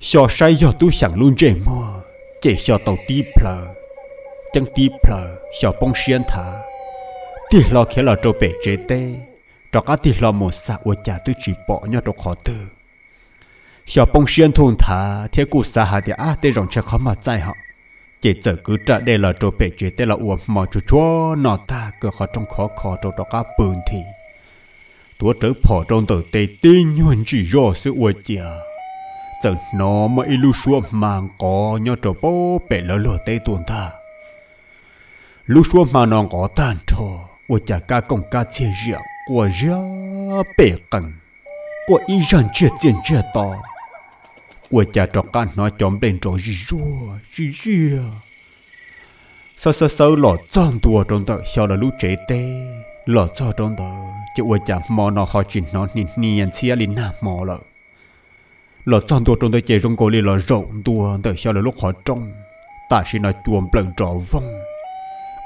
sọ sai giờ tôi sẵn luôn trên mà, tàu tiếp lợ, chẳng tiếp lợ, sọ bóng xuyên thả, thì lo khé là trâu bể chế tê trò cá thì lo một xạ của cha tôi chỉ bỏ nhau trò khó tư 小崩先同他铁骨沙哈的啊，得让车好嘛在哈。这这个这得了做白绝得了我毛就做那大个好中考考着着个本体。多这跑中头得顶运气弱是我家。这那么一路说忙搞要着包白了了得懂他。路说忙能搞单车，我家家公家切热。của ra bể cẳng của y dân chưa tiền chưa to của cha trò can nói chóm lên rồi gì rồi gì gì sao sao sao lọ tròn tua trong tờ sao là lũ trẻ tê lọ cho trong tờ chứ của cha mò nó họ chỉ nó nhìn nhìn xia lên nam mò lợ lọ tròn tua trong tờ chạy trong cổ lên lọ rộng tua tờ sao là lúc họ trông ta sẽ nó chuồng bận trò vong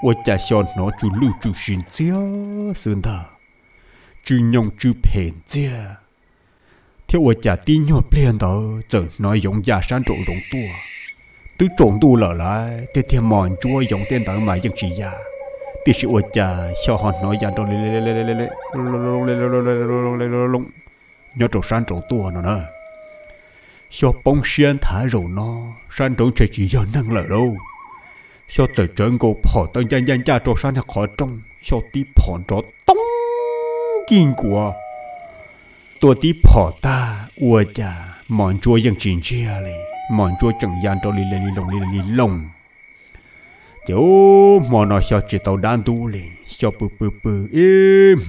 của cha sao nó chú lưu chú xin xia xin thở chú nhông chú phèn chia theo ở chả tin nhọt liền đó chẳng nói giống già san trộn rộng tua tứ trộn tu lở lại thế thì mòn chúa giống tên tớ mà dân chỉ già tí sự ở chả cho họ nói già trộn lê lê lê lê lê lê nhớ trộn san trộn tua nó nè cho bông xiên thả rổ nó san trộn chơi chỉ giờ năng lở đâu cho trời trời ngô phỏ tân dân dân cha trộn san khó trong cho tí phỏ trộn tông 禁果。ตัวที่พอตาอวจะหมอนจัวยังจีนเชียเลยหมอนจัวจังยานจอลีเลลีลงลีเลลีลงเจ้าหมอนอชอจิตเอาด้านตูเลยชอปืปืปืเอ๊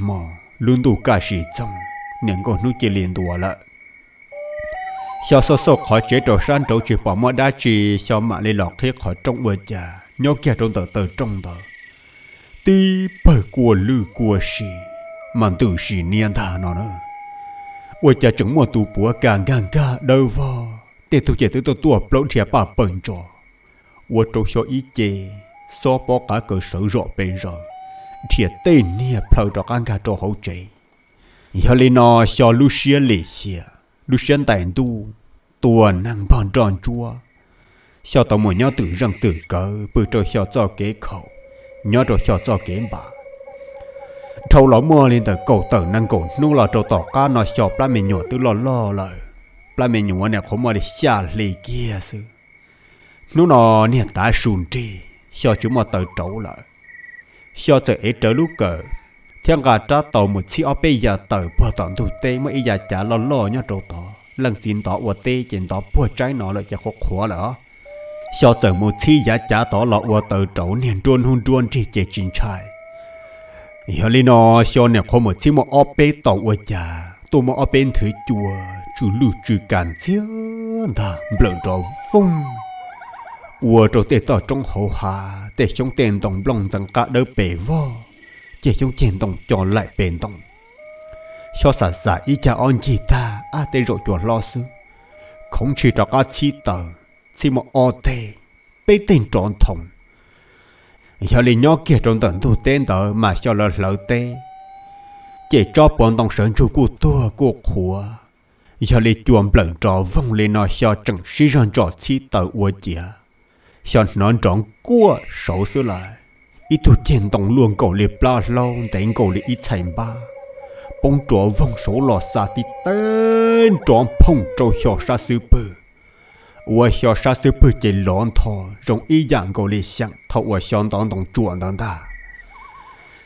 หมอลุนตูกาชีจังเนี่ยก็นุจเลียนตัวละชอสอสอขอเจตอสันเจ้าจีปอมอดาจีชอมาเลยหลอกให้ขอจงอวจะยกแก่ตรงเตอเตอจงเตอตีเปิดกลัวลือกลัวชี Màn tự xì niên thà nó nữa Ôi cha chẳng mua tù búa cả ngang cả đâu vào Để tôi chế tới tôi tùa blâu trẻ bà bẩn cho Ôi trâu cho ý chế So bó cả cơ sở rõ bên rồi Trẻ tê nia blâu cho cả ngang cho hậu chế Giờ lên nó cho Lucia lệ xìa Lucia tại tu Tùa năng bàn tròn chua Sao tao mùa nhau tự răng tự cờ Bữa trâu cho cho kế khẩu Nhớ rồi cho cho kế bạc trâu ló mua lên từ cổ tử năng cổ nu là trâu tỏ cá nó cho pla mình nhổ từ lò lò là pla mình nhổ này khổ mua đi xa lì kia sư nu nó nè ta sùn tri cho chúng mà tự trâu lại cho tự ấy trở lúc cờ thiên gà trả tàu một chi ở bây giờ tự bờ tận thủ tê mới giờ trả lò lò nhá trâu tỏ lần chín tỏ ở tê chín tỏ bùa trái nó lại chả khó khó lỡ cho tự một chi giờ trả tỏ lọ ở tờ trâu nè trôn hôn trôn tri chế chín chai giờ lên nó cho một chỉ một ở bên tàu ở nhà tôi một ở bên lù chú cản chứ ta lợn trò phong ủa trò tê tao trong hậu hà tê trong tiền đồng lòng rằng cả đỡ bể vò chỉ trong tiền đồng cho lại bền đồng cho xả xả ý cha on gì ta à tê rồi chùa lo sư không chỉ cho cả chi tờ chỉ một ở tê tên trọn thòng giờ lì nhó kia trong tận thu tên tờ mà cho lỡ lỡ tê chỉ cho bọn tông sơn chú cụ tua cụ khua giờ lì chuồng lợn trò vong lì nó cho chẳng sĩ răng trò chi tờ ua chìa cho nón trọn cua sổ xứ lại ít thu trên tông luôn cổ lì bla lâu đánh cổ lì ít thành ba bông trò vong số lọ xa tí tên trọn phong trâu cho xa sư bờ 我小啥时不接龙头，容易养狗理想，头我相当懂转当的。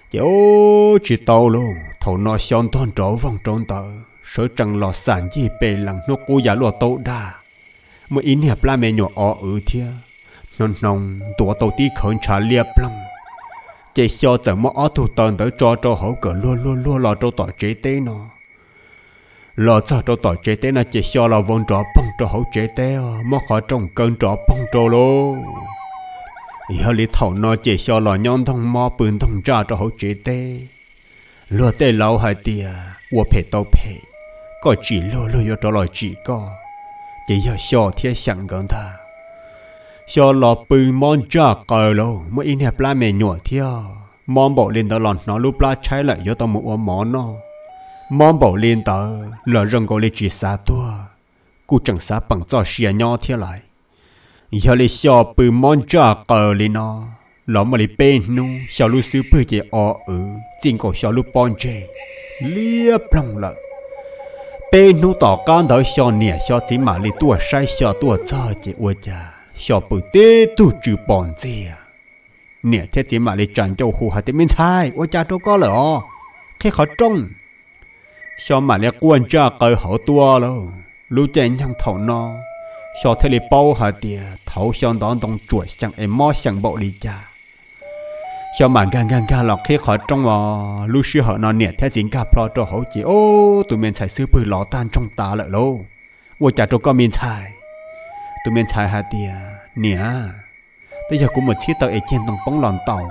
有知道喽，头脑相当着望中的，sợ rằng lọ sản gì bề lằng nó cố giả lọ tàu đa. Một ý niệm là mẹ nhỏ ở ở thia, non non đùa tàu tí khẩn trả liệp lòng. Chỉ cho chẳng mà ở thủ tần cho cho hậu cỡ lua lua lua lọ cho tỏ chế tế lo cho trâu tỏ chế tế na chế cho là vong trò bông trò hậu chế tế mà khó trong cơn trò bông trò lô Yêu lý thảo nó chế cho là nhon thông mò bươn thông trà trò hậu chế tế lo tế lâu hai tia ua phê tàu phê có chỉ lo lo yo trò lo chỉ có chỉ giờ cho thiết sẵn gần ta cho lo bươn mòn trà cờ lô mới in hẹp la mẹ nhỏ thiết mòn bỏ lên đó lòn nó lúc lá trái lại yo tao một ua món nó mong bảo liên tờ là rừng gọi là chỉ xa tua cụ chẳng xa bằng cho xìa nhau thế lại giờ lấy xò bự mong cho cờ lên nó lỡ mà lấy bên nu xò lu sư bự chỉ ở ở chính cổ xò lu bon chê lia plong lợ bên nu tỏ con đỡ xò nè xò chỉ mà lấy tua sai xò tua cho chỉ ua cha xò bự tê tu trừ bon chê nè thế chỉ mà lấy chẳng cho hù hạt mình sai ua đâu có lỡ khi khó trông cho mà lẽ quan cha cởi hậu tua lâu lưu chén nhang thầu no cho thế li bao hả tiề thầu cho đó đồng chuỗi chẳng em mò chẳng bộ đi cha cho mà gan gan gan lọt khi khỏi trong mà lưu sư họ nó nè thế dính cả plo cho hậu chỉ ô tụi mình xài sư bự lọ tan trong ta lại lâu vô trả cho con mình xài tụi mình xài hả tiề nhẹ tới giờ cũng một chiếc tàu ở trên đồng bóng lòn tàu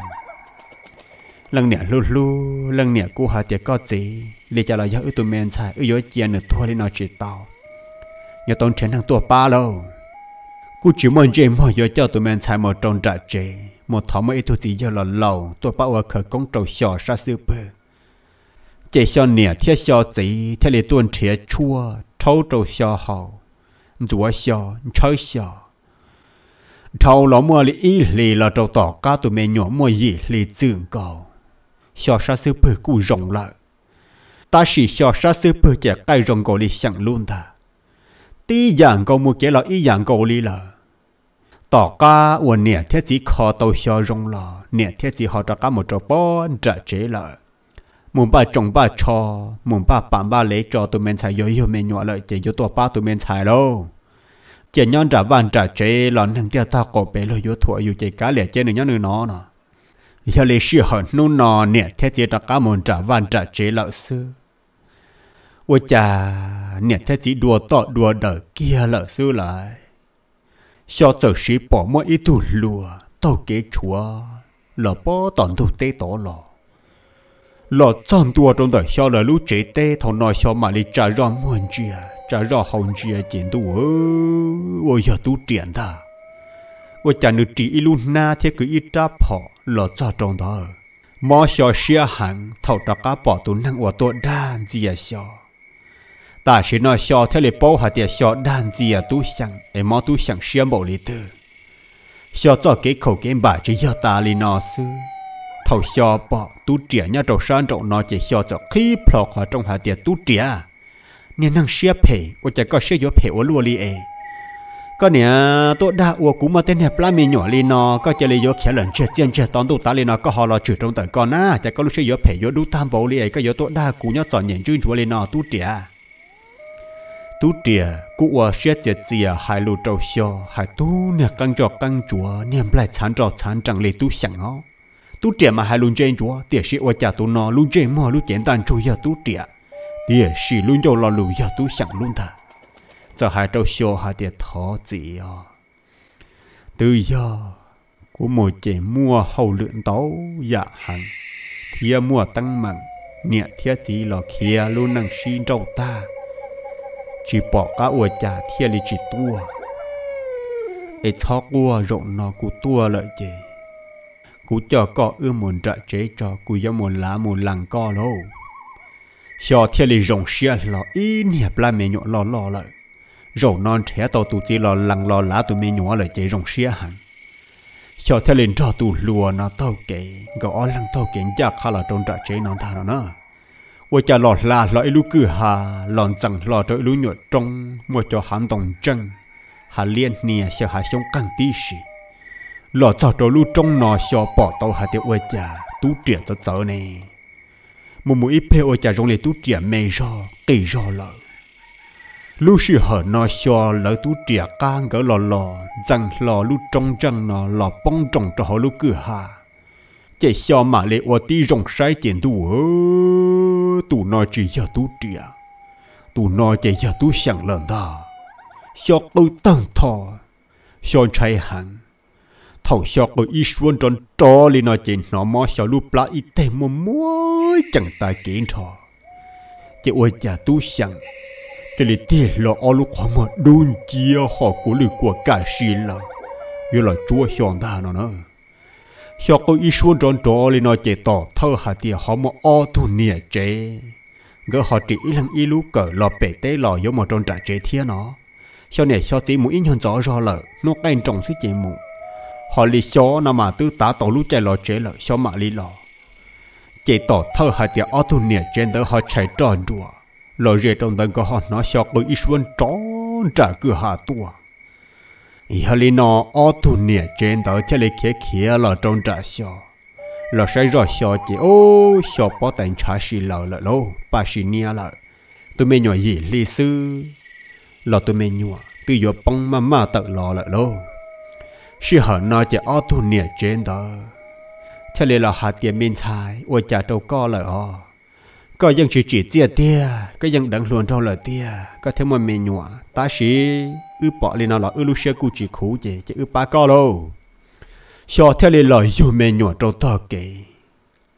lần nè lu lu lần nè cô hả tiệt có gì lì cho là do ưu tụ men xài ưu yếu chia nửa thua lên nó chỉ tao nhớ tôn trên thằng tua ba lâu cú chỉ muốn chơi mọi yếu cho tụ men xài một trong trả chế một thọ mấy thu gì giờ là lâu tua ba ở khởi công trâu xỏ ra sư bơ chế xỏ nè thiết xỏ gì thiết lì tuôn trẻ chua trâu trầu xỏ hậu rùa xỏ chơi xỏ trâu ló mua lì y lì là trâu tỏ cá tụ men nhỏ mua gì lì dưỡng cầu xỏ ra sư bơ cú rộng lợi ta chỉ cho sa sư bơ chè cái rồng cổ li chẳng luôn ta tí dạng cầu mu kia là ý dạng cầu li là tỏ ca uẩn nè thế chỉ khó tàu cho rồng là nè thế chỉ họ cho cá một chỗ bó trở chế là muốn ba trồng ba cho muốn ba bán ba lấy cho tụi mình xài yếu yêu mình nhọ lợi chỉ yêu tụi ba tụi mình xài đâu chỉ nhon trả vàng trả chế lon thằng tia ta cổ bé lo yêu thua yêu chỉ cá lẻ chế nữa nhon nữa nó giờ lấy sự hận nô nò nè thế chỉ đặt cá mồn trả van trả chế lợ sư ôi cha nè thế chỉ đùa tọ đùa đỡ kia lợ sư lại cho tờ sĩ bỏ mỗi ít thủ lùa tàu kế chúa lỡ bỏ toàn thủ tế tỏ lò lỡ chọn tua trong đời cho là lúc chế tế thằng nói cho mà đi trả ra muôn chia trả ra hồng chia tiền tu ơi ôi giờ tu tiền ta 我家女只一路那天给一扎跑，老早中到，毛小血汗头着个跑都能我多单子也笑。但是那小天里包下的小单子也都想，哎毛都想些毛里头。小早给口给把只要打理那事，头小跑都这样着山着那些小早可以跑下中下的都这样，你能些陪，我这个些要陪我落里哎。có nè tôi đã ua cũng mà tên hẹp lá mi nhỏ li nó có chơi li vô khía lần chơi chiến chơi tón tụ ta li nó có họ lo chửi trong tận con á chả có lúc chơi vô phải vô đu tam bầu li ấy có vô tôi đã cũng nhớ sọ nhện chữ chúa li nó tu trẻ tu trẻ cụ ua xe chè chìa hai lù trâu xio hai tu nè căng trò căng chúa niệm lại chán trò chán chẳng li tu sẵn ó, tu trẻ mà hai lùn trên chúa tiệt sĩ ua chả tu nó lùn trên mò lùn chén tàn chúa giờ tu trẻ tiệt sĩ lùn cho lo lùn giờ tu sẵn luôn thật 这还周小孩的头子呀。từ giờ của mỗi trẻ mua hậu lượng tấu dạ hẳn thia mua tăng mặn nhẹ thia chỉ là kia luôn năng xin trâu ta chỉ bỏ cả ua cha thia li chỉ tua ấy cho cua rộng nó của tua lợi chế cú cho cọ ưa muốn trợ chế cho cú do muốn lá muốn lằng co lâu cho thia li rộng xia lò y nhẹp la mẹ nhọn lò lò lợi rồi non trẻ tàu tụ chỉ lo lằng lo lá tụi mi nhỏ lại chỉ rong xía hẳn cho thế lên cho tụ lùa nó tàu kệ gõ lăng tàu kệ chắc khá là trôn trả chế non thà nó nè ôi cha lọt là lọ lú cửa hà lòn chẳng lọ trời lú nhựa trong mua cho hắn đồng chân hà liên nia sẽ hà sống căng tí xì lọ cho trời lú trong nó cho bỏ tàu hà tiêu ôi cha tú trẻ cho cháu nè một mũi phê ôi cha rong lên tú trẻ mê rò kỳ rò lợi lúc sư hở nó cho lỡ tú trẻ can gỡ lò lò rằng lò lúc trong răng nó lò bông trong cho họ lúc cửa hà chạy cho mà lệ ô tí rong sai tiền tu ơ tu nó chỉ cho tu trẻ tu nó chạy cho tu sẵn lần đó cho tôi tăng thọ cho chạy hẳn thầu cho cô ít xuân tròn trò lên nó chạy nó mò cho lúc lá ít thêm một múa chẳng ta kiến thọ chạy ô chả tu sẵn 这里跌了阿鲁夸嘛，东街好古里国干事了，有了捉象大了呢。小狗一说着着里那街道，偷下地好么阿土捏街，个好只一人一路个老白带老有么种在这天呢？小年小子母一年早上了，弄干种是节目，好里小那嘛都打到路在老街了，小马里了，街道偷下地阿土捏街都好才站住。lời rìa trong tầng có họ nó sọc bởi ít vân tròn trả cửa hạ tua ý hà lý nó ô thù nịa trên tờ chá lý khía khía là trong trả sọ là sẽ rõ sọ chỉ ô sọ bó tàn trả xì lợ lợ lô bà xì nia lợ tôi mê nhỏ gì lý sư là tôi mê nhỏ tôi giờ bông mà mà tợ lò lợ lô sư hở nó chỉ ô thù nịa trên tờ chá lý là hạt tiền bên trái ôi trả trâu co lợ ô ก็ยัง chỉ chỉ เจียเตียก็ยังดังหลวนเราเลยเตียก็เท่ามันเมนัวตาสีอือปอเลยนะหรออือลูเชียกูจีขู่เจจะอือปาก็โลชอเท่าเลยลอยอยู่เมนัวเราตอเก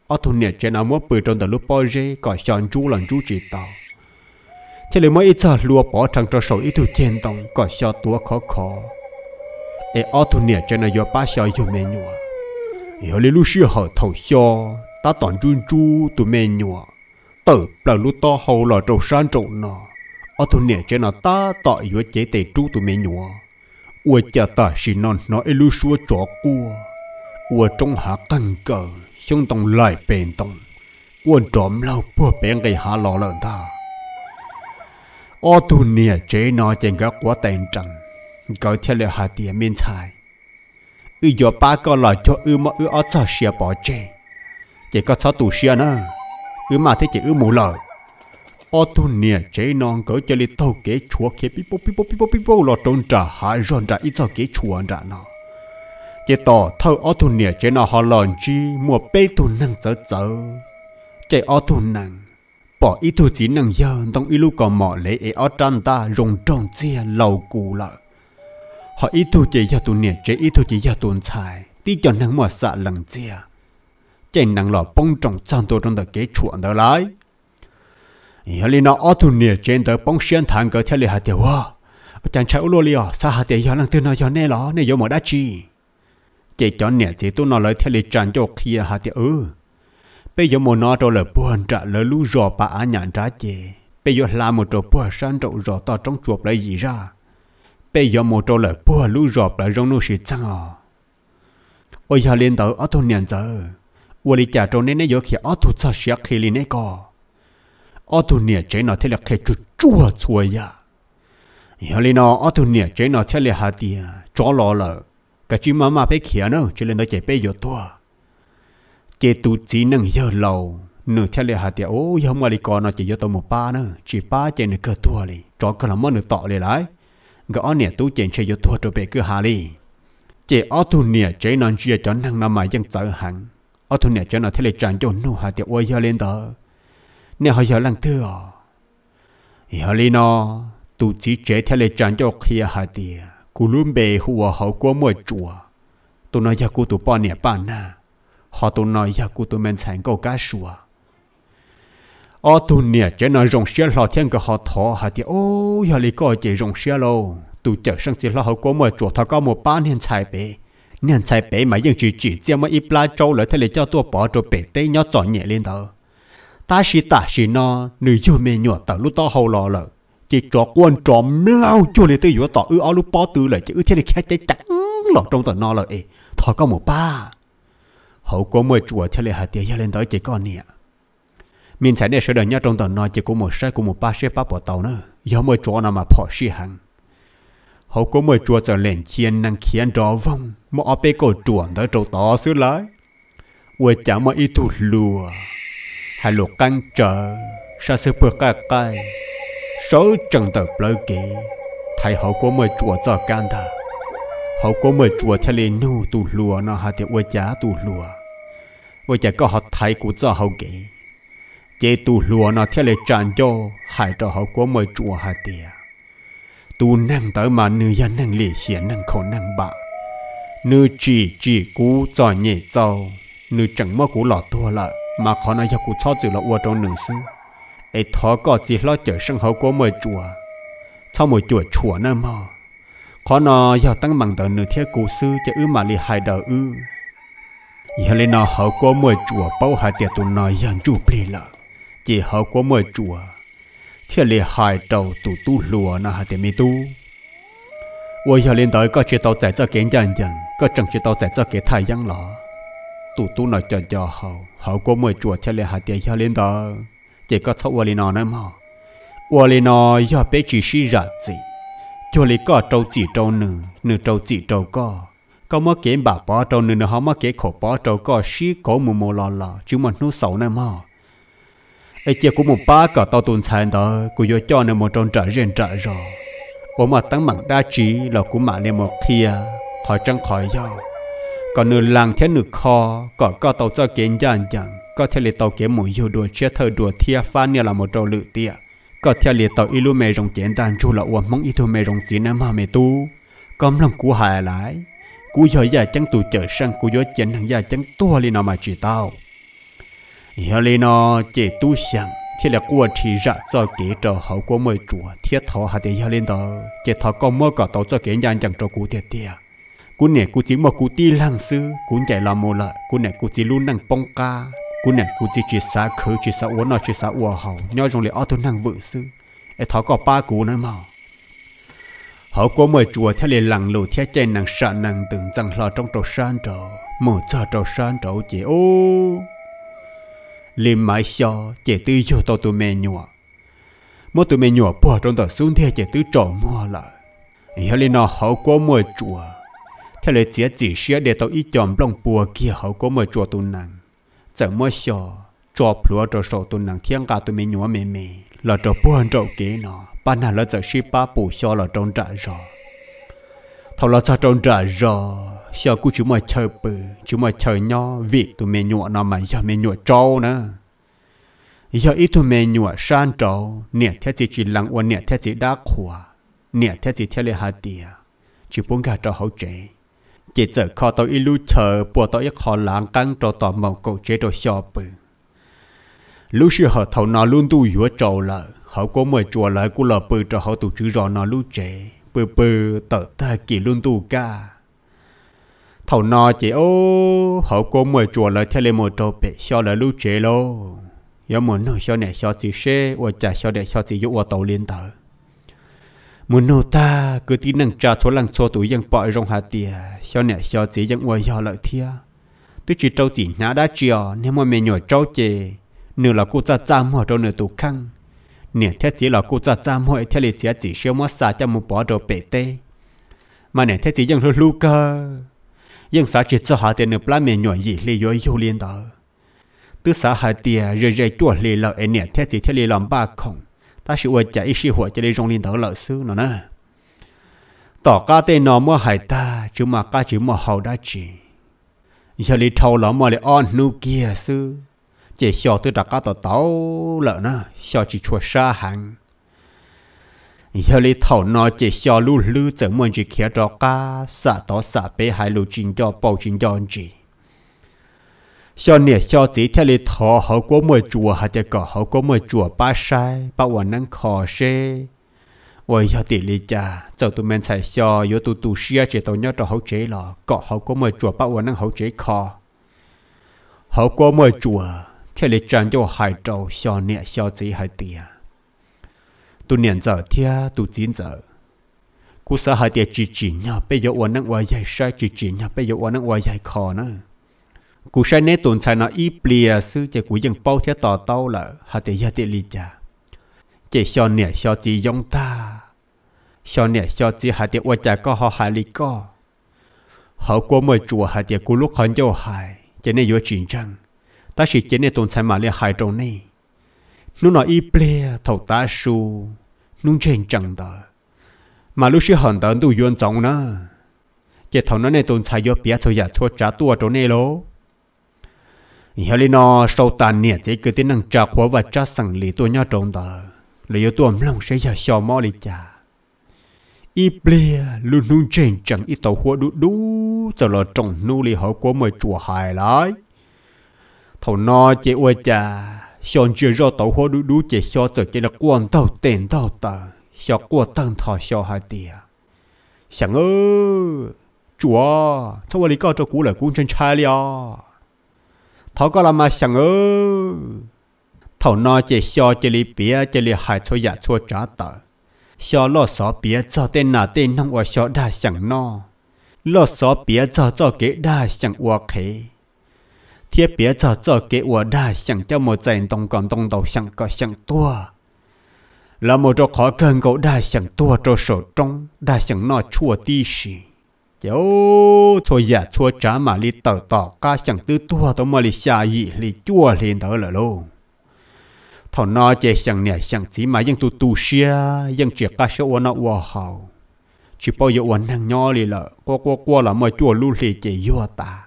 อทุนเนี่ยเจนามัวปืนจนแต่ลูกปอเจก็ชอนจูหลังจูจีตอเท่าเลยไม่อีจ่าลัวปอทางจะสอยอีทุเจนตองก็ชอตัวขอขอเอออทุนเนี่ยเจนายอป้าชออยู่เมนัวเฮ้ยลูเชียเขาเท่าชอตาตอนจูจูตัวเมนัว tử là lúc to hầu là trâu san trâu nọ ở thôn nè trên là ta tại vừa chế tề trú tụi mẹ nhỏ, ua cha ta xì non nó lưu xua chó cua ua trong hạ căng cờ xong tông lại bền tông quân trộm lâu bữa bèn gây hạ lò lợn ta ở thôn nè chế nọ trên các quả tèn trần cậu theo lệ hạ tiền miên tài ư giờ ba gọi là cho ư mà ư ở cho xia bỏ chê chỉ có cho tù xia nữa cứ mà thế chỉ ư mù lời ô tu nè chế non cỡ cho li tàu kế chúa kế pipo pipo pipo pipo lo trôn trả hại ròn trả ít sao kế chúa trả nó chế tò thâu ô tu nè chế nó họ lòn chi mua bê tu năng sợ sợ chế ô tu năng bỏ ít tu chỉ năng giờ tông ý lu còn mỏ lấy ấy ô trăn ta rồng tròn chia lâu cù lợ họ ít tu chế giờ tu nè chế ít tu chỉ giờ tu xài tí cho năng mua xạ lần chia chạy năng lọ bông trồng chăn tổ trong tờ kế chuộng tờ lại nhớ li nó ở thùng nè trên tờ bông xuyên thang cờ theo li hạ tiểu à chàng trai ulo li à sa hạt tiểu giờ năng tư nó giờ nè lọ nè giờ mở đá chi chạy cho nè chỉ tôi nó lời theo li tràn cho kia hạ tiểu ư. bây giờ muốn nọ cho lời buồn trả lời lú rò bà á nhàn trả chè bây giờ làm một trò buồn san trộn rò to trong chuột lấy gì ra bây giờ một trò lời buồn lú rò lại rong nô sĩ chăng à ôi giờ lên tờ ở thùng nè giờ 我哩家中奶奶有去阿土早些开哩那个，阿土年前那天了开就做做呀，后来呢阿土年前那天了下地抓牢了，个只妈妈被看呢，只能到这边有多，这都只能有老。nửa chắc lệ hạt tiệt ô không mà đi còn nó chỉ cho tôi một ba nữa chỉ ba trên nửa cơ tua đi cho cơ làm mất nửa tọ lệ lại gã ông nè tú trên chơi cho tua cho bé cứ hà đi chỉ ở nè chế non chia cho năng nằm mà dân sợ hẳn ở thôn nhà cho nó thấy là tràn cho nó hạt tiệt ôi giờ lên đó nè họ giờ lăng thứ à giờ lên nó tụ chỉ chế thấy là tràn cho kia hạt tiệt cú luôn bề à, hùa họ qua mua chùa tụi nó giờ cú tụi bọn nè bạn na họ tụi nó giờ cú tụi mình thành câu cá sủa ở tụi nè cho nó rong xe lò thiên cái họ thọ hạt tiệt ô giờ lên coi chỉ rong xe lâu tụi chợ sang chỉ là họ qua mua chùa thọ có một bán hiện xài bề nên chạy bể mà dân chỉ chỉ chỉ mà ít la trâu lại thay lấy cho tôi bỏ rồi bể tây nhau chọn nhẹ lên đó ta chỉ ta chỉ nó nữ yêu mẹ nhỏ tao lúc tao hầu lò lợ chỉ cho quân trọ lao chua lấy tới giữa tao ư áo lúc bỏ tư lại chỉ ư thế này khét chạy chặt lọt trong tao nó lợi thọ có một ba hậu có mười chùa thế này hạt tiền lên tới chỉ con nè mình sẽ để sửa đời nhau trong tàu nó chỉ có một sai của một ba sẽ ba bỏ tàu nữa do mười chỗ nào mà bỏ xí hàng hậu có mời chùa trở lên chiên năng khiến rõ vong mà ở bên cổ chùa đã trâu to xứ lái ue chả mà y thụt lùa hai lục căng trở sa sư phước cả cay số trần tờ plơ kì thầy hậu có mời chùa trở can thà hậu có mời chùa theo lên nu tù lùa nó hà thì ue chả tù lùa ue chả có họ thầy của trở hậu kì chế tù lùa nó theo lên tràn cho hải trở hậu có mời chùa hà tiệt tu năng tới mà nữ dân năng lì xỉa năng khổ năng bạ nữ chỉ chỉ cú cho nhẹ châu nữ chẳng mơ cú lọ tua lợ mà khó nói cho cú cho chữ lọ ua trong nương sư ấy thó có chỉ lo chở sân hậu của mời chùa sau mời chùa chùa nơ mò khó nó giờ tăng bằng tờ nữ thiết cú sư chả ư mà lì hai đờ ư giờ lên nó hậu của mời chùa bao hai tiệt tụ nói dân chủ plì lợ chỉ hậu của mời chùa thiên lì hai trâu tụ tu lùa na hạt mi tu ôi giờ lên tới có chế tàu chạy cho kiến dần dần có chẳng chế tàu chạy cho kiến thay giang lọ tù tu nói cho cho hậu hậu có mười chùa thiên lì hai tiền giờ lên tới chỉ có thâu ôi lì nó nữa mà ôi lì nó giờ bé chỉ xí rạ gì cho lì có trâu chỉ trâu nữ nữ trâu chỉ trâu có có mất kế bà bỏ trâu nữ nữ họ mất kế khổ bỏ trâu có xí cổ mù mù lò lò chứ mà nó xấu nè mà ai chia cũng một ba cả tao tuần sản đó cô vô cho nên một trong trả riêng trả rồi ổ mà tăng mạng đa trí là cũng mà nên một kia à? khỏi trăng khỏi gió còn nửa làng thế nửa kho có có tàu cho kiến dàn chẳng có theo lệ tàu kiếm mũi yêu đùa chia thơ đùa thia pha nè là một trâu lự tia có theo lệ tàu ilu mẹ rồng chiến đàn chu là uổng mong ilu mẹ rồng xin em hà mẹ tu cầm lòng cú hài lại cú giờ già chẳng tù chở sang cú gió chiến hàng già chẳng tua lên nào mà chỉ tao giờ lên nó chỉ tu sang thì là quá chỉ ra cho kế cho hậu của mọi chùa thiết thọ hạt để giờ lên đó chỉ thọ có mơ cả tàu cho kế nhàn chẳng cho cú thiệt tiệt cú nè cú chỉ một cú ti lăng sư cú chạy làm một lại cú nè cú chỉ luôn năng bông ca cú nè cú chỉ chỉ xa khứ chỉ xa uốn nó chỉ xa uốn hậu nhau trong lễ ở thôn năng vự sư ấy thọ có ba cú nữa mà họ có mời chùa theo lệ lặng lù theo chân nàng sợ nàng từng rằng lo trong trò san trầu một giờ trò san trầu chị ô lim mai xo chế tư cho tao tụi mẹ nhua mỗi tụi mẹ nhua bỏ trong tờ xuống theo chế tư trò mua lại giờ lên nó hậu có mua chùa theo lời chế chỉ xia để tao ít chọn lòng bùa kia hậu có mua chùa tụi nàng chẳng mua xo cho plua cho sổ tụi nàng thiên cả tụi mẹ nhua mẹ mẹ là cho buồn cho kế nó ban nào là chẳng xí ba bù xo là trong trả rồi thầu là cho trong trả rồi giờ cô chú mà chờ bự chú mà chờ nho việc tụi mẹ nhụa nó mà giờ mẹ nhụa trâu nè giờ ít tụi mẹ nhụa san trâu nè thế chỉ chì lăng qua nè thế chỉ đá khua nè thế chỉ thế là hà tiề chỉ bốn gà trâu hậu chế chỉ chờ khó tàu ít lu chờ bùa tàu ít khó lãng căng trâu tàu mong cầu chế trâu giờ bự lưu xưa họ thầu nó luôn tu dũa trâu là họ có mời chùa lại của lò bự trâu họ tụ chữ rõ nó lưu chế bự bự tờ ta kỳ luôn tu ca thầu nọ chỉ ô họ cô mười chùa lời theo lên một trâu bị cho lời lưu chế lô yo muốn nô cho này cho chị xe và trả cho để cho chị dụ vào tàu liên tờ muốn nô ta cứ tin năng trả số lần số tuổi dân bọi rong hà tìa cho này cho chị dân ngoài do lợi thia tôi chỉ trâu chỉ nhã đã chiều nếu mà mẹ nhỏ trâu chè nửa là cô cha cha mua trâu nửa tù khăn nửa thế chỉ là cô cha cha mua theo lịch chỉ chỉ xem mất xa cho một bỏ đồ bể tê mà nửa thế chỉ dân lưu cơ nhưng xã chỉ cho họ tiền nộp lại mình nhồi gì lý do yêu liên đó từ xã hai tiền rồi rồi chuột lì lợn anh nè thế gì thế lì làm ba không ta sẽ uất chạy sĩ hội cho đi trong liên đó lợn sư nó nè tỏ ca tên nó mua hải ta chứ mà ca chứ mà hậu đã chỉ giờ lì thâu lắm mà lì on nu kia sư chỉ cho tôi đặt cá tàu tàu lợn nè cho chỉ chuột sa hàng giờ lấy thầu nó chỉ cho lũ lư chẳng muốn chỉ kia cho cá xả đó xả bể hai lũ chính cho bao chính cho anh chị cho nè cho chỉ theo lấy thọ họ có mười chùa hay thì có họ có mười chùa ba sai ba hoàn năng khó xe ôi giờ tỷ lý tụi mình xài cho yo tụi tụi xia chỉ tao nhớ cho hậu chế lọ có họ có mười chùa ba hoàn chế khó họ có mười chùa theo lấy cho hai trâu cho nè cho chỉ hai tiền tu niệm giờ thia tu chín giờ cú sợ hai tiệt chỉ chỉ nhá, bây giờ uốn năng uốn dài sai chỉ chỉ nhau bây giờ uốn năng uốn dài khó nữa cú sai nét tuần sai nó y bìa sư chạy cú dừng bao thế tò tao là hai tiệt gia tiệt lì cha chạy cho nè cho chỉ giống ta cho nè cho chỉ hai tiệt uốn cha có họ hai lì có họ qua mời chùa hai tiệt cú lúc hắn cho hai chạy nè vô chuyện chăng ta chỉ chạy nè tuần sai mà lì hai trong này nó nói y bìa thầu ta su nung chen chẳng đó mà lúc xưa hòn tấn tu yuan trọng na, chỉ thằng nó này tồn xài do bia cho giả cho trả tua chỗ này lố giờ lên nó sâu tàn nè chỉ cứ tin năng trả khóa và trả sẵn lì tôi nhau trọng đó lấy yếu tuồng lòng sẽ giờ xò mò lý trả y bia luôn nung chen chẳng ít tàu hoa đu đu cho lo trọng nô lì họ của mời chùa hài lại thằng nó chỉ ôi chà 想着绕到花都，都叫小崽子来逛到、见到的，小过到他小的呀，想主啊，在我里个做古老工程拆了。他个了么想哦，头那叫小子里别这里还出野出渣的，小老傻别做在那点，弄我小大想呢，老傻别做做给大想我开。cho cho kế 贴别找找给我的，想叫 một giành đồng còn đồng đầu chẳng có chẳng tua. Là một chỗ khó khăn cậu đã chẳng tua cho sổ trong, đã chẳng nó chua tí xì. Cháu chua giả chua trả mà li tờ tỏ ca chẳng tư tua tao mà li xa dị li chua lên đó là lô, Thảo nó chè chẳng nè chẳng gì mà dân tu tu xia, dân triệt ca sẽ ua nó ua hào. Chỉ bao giờ ua năng nho li lợ, qua qua qua là mà chua lưu li chè vô ta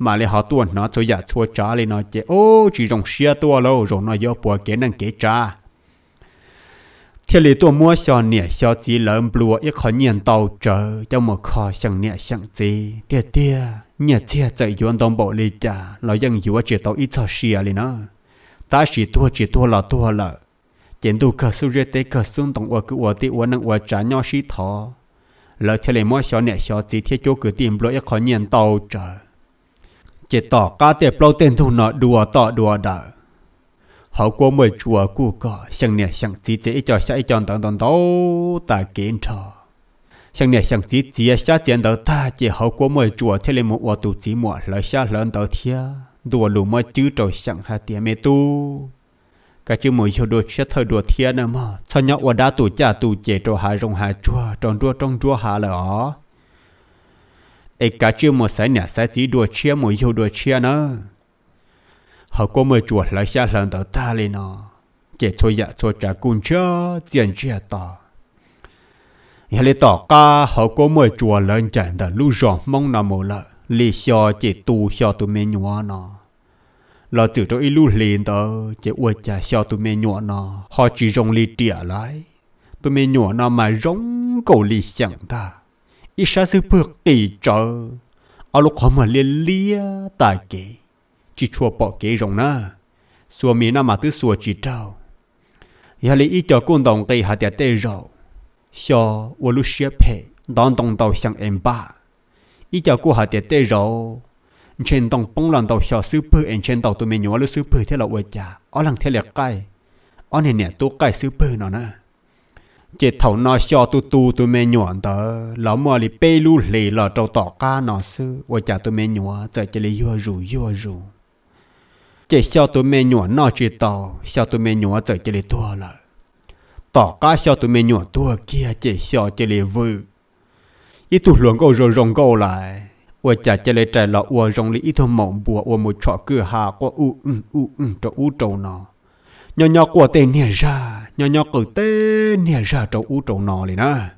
mà lại họ tuôn nó cho giả chua trả lại nó chế ô chỉ rồng xia tua lâu rồi nó yếu bùa kế năng kế trả thiên lý tua mua xò nè xò chỉ lớn bùa ít khó nhiên tàu trở cho một khó xăng nè xăng gì tia tia nhẹ tia chạy yuan đồng bộ lì trả nó dân yếu chế tàu ít cho xia lại nó ta chỉ tua chỉ tua là tua là chiến tu cờ su rê tế cờ xuống tổng ua cứ ua tị ua năng ua trả nhau xí thọ lỡ thiên lý mua xò nè xò chỉ thiết chỗ cứ tìm bùa ít khó nhiên tàu trở chỉ tỏ ca tiệp lâu tên thu nọ đùa tỏ đùa đỡ hậu của mười chùa cu cỏ chẳng nè xăng chỉ chỉ cho sẽ chọn tận tận đâu ta kiến trò xăng nè xăng chỉ chỉ sẽ tiền đầu ta chỉ hậu của mười chùa thế lên một ô tụ chỉ mùa lỡ xa lớn đầu thia đùa lù mơ chứ trò xăng hà tiền mê tu cái chữ mùi cho đùa sẽ thời đùa thia nè mà sao nhau ô đã tụ cha tụ chế trò hà rong hà chùa trong đua trong chùa hà lỡ e cả chưa một sáng nhà sáng chỉ đùa chia một yêu đùa chia nó họ có mời chuột lại xa lần đầu ta lên nó kể cho dạ cho trả cùng cho tiền chia tỏ nhà lấy tỏ ca họ có mời chùa lên chẳng đã lưu rõ mong nó một lợi lì xò chỉ tu xò tu mê nhua nó là từ trong ít lưu liền tớ chỉ uất chả xò tu mê nhua nó họ chỉ rong lì tỉa lại tu mê nhua nó mà rong cầu lì chẳng ta y sa sư phước tỷ trợ ở lúc họ mà liên lia chỉ chua bỏ kế rồng na xua mi na mà tứ xua chỉ trao ya lý y cho côn đồng cây hạt tiệt tê rầu cho vô lúc xếp hệ đón tàu sang em ba y cho cô hạt tiệt tê trên đồng bông lần tàu cho sư phước trên tàu tụi mình nhớ lúc sư phước thế là ôi cha ở lăng thế là cay ở này nè tôi cay sư phước nó na chế thầu nó cho tu tu tu mẹ nhọn tớ lão mò lì bê lù lì lò trâu tỏ ca nó sư ô chả tu mẹ nhọn giờ chế lì yô rù yô rù chế cho tu mẹ nhọn nó chỉ tàu cho tu mẹ nhọn giờ chế lì tua lợ tỏ ca cho tu mẹ nhọn tua kia chế cho chế lì vư ý tu luồng câu rồi rồng câu lại ô chả chế lì trái lọ ô rồng lì ít thô mộng bùa ô một trọ cửa hà có u ưng u ưng cho u trâu nó nhỏ nhỏ của tên nè ra nhỏ nhỏ cử tên nè ra trâu u trâu nọ lì á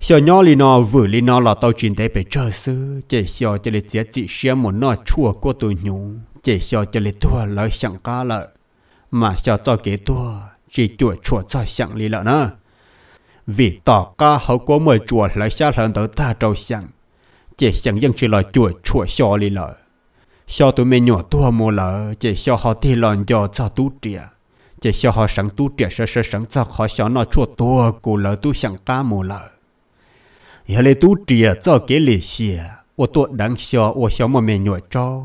xio nhỏ lì nọ vừa lì nọ là tao chuyện thế về chơi sư chỉ xio chỉ lì chỉ chị xia một nọ chua của tôi nhủ chỉ xio chỉ lì thua lời chẳng ca lợi mà xio cho kế thua chỉ chua chua cho chẳng lì lợi nữa vì tỏ ca hậu của mời chùa lại xa lần tới ta trâu chẳng chỉ chẳng dân chỉ là chua chua xio lì lợi cho tụi mình nhỏ tua mồ lỡ chỉ cho họ thi lòn cho cho tú trẻ chỉ cho họ sáng tú trẻ sơ sơ sáng cho họ cho nó chua tua cụ lỡ tú sáng ta mồ lỡ giờ lấy tú trẻ cho cái lì xìa ô tuột đáng cho ô cho mà mình nhỏ cho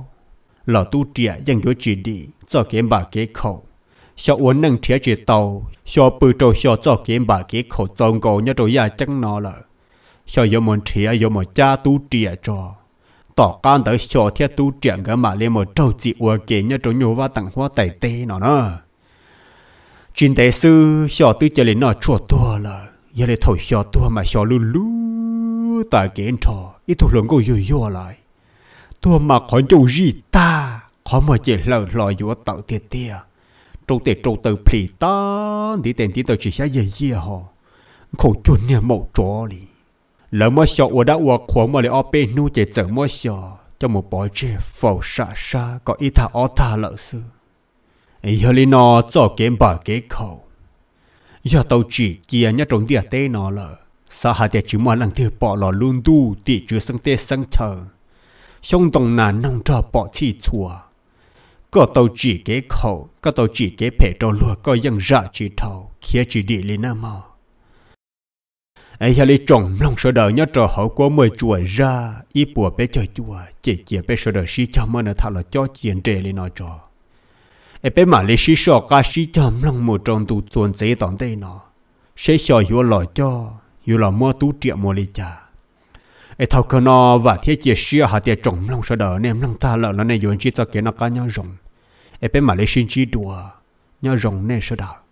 lỡ tú trẻ dành cho chỉ đi cho cái bà cái khẩu cho uốn nâng trẻ chỉ tàu cho bự trâu cho cho cái bà cái khẩu trong cầu nhớ trâu ya chẳng nó lỡ cho yo mòn trẻ yo mòn cha tú trẻ cho tỏ can tới cho thiết tu trưởng cái mà lên một trâu chị ua kế nhớ trâu nhô và tặng hoa tẩy tê nó nó chính tế sư cho tư cho lên nó chua tua là giờ để thổi cho tua mà cho lù lù tại kiến trò ít thuộc lượng cô vui vui lại tua mà còn châu gì ta khó mà chỉ lờ lò vô tạo tiệt tiệt trâu tiệt trâu từ phì ta thì tiền tí tao chỉ sẽ dễ dễ họ khổ chuẩn nhà mẫu chó liền lỡ mơ sợ ở đã ở khổ mà lại ở bên nu chỉ chẳng mơ sợ cho một bó chè phẩu xa xa có ít thà ở thà lỡ sư ấy hơi nó cho kiếm bà kế khẩu giờ tao chỉ kia nhá trống địa tế nó lỡ sa hà địa chỉ mà lăng thiệt bỏ lò luôn tu tị chưa sân tế sân thờ Xong đồng nà nông trò bỏ chi chùa có tao chỉ kế khẩu có tao chỉ kế phê trò lúa có dân ra chỉ thầu khía chỉ địa lên nào ai hà li trồng lòng sợ đời nhớ trò hậu của mời chùa ra ý bùa bé chơi chùa chỉ chỉ bé sợ đời si cho mà nó thà là cho chuyện trề lên nói trò ai bé mà li si sợ cả si cho lòng một trong tụ chuẩn dễ tỏn đây nó sẽ sợ hiểu lọ cho hiểu là mua tu triệu mua li cha ai thâu cơ nó và thiết chỉ si hà tiệt trồng lòng sợ đời nên lòng ta lợ nó này vốn chỉ cho cái nó cá nhau rồng ai bé mà li si chi đùa nhau rồng nên sợ đời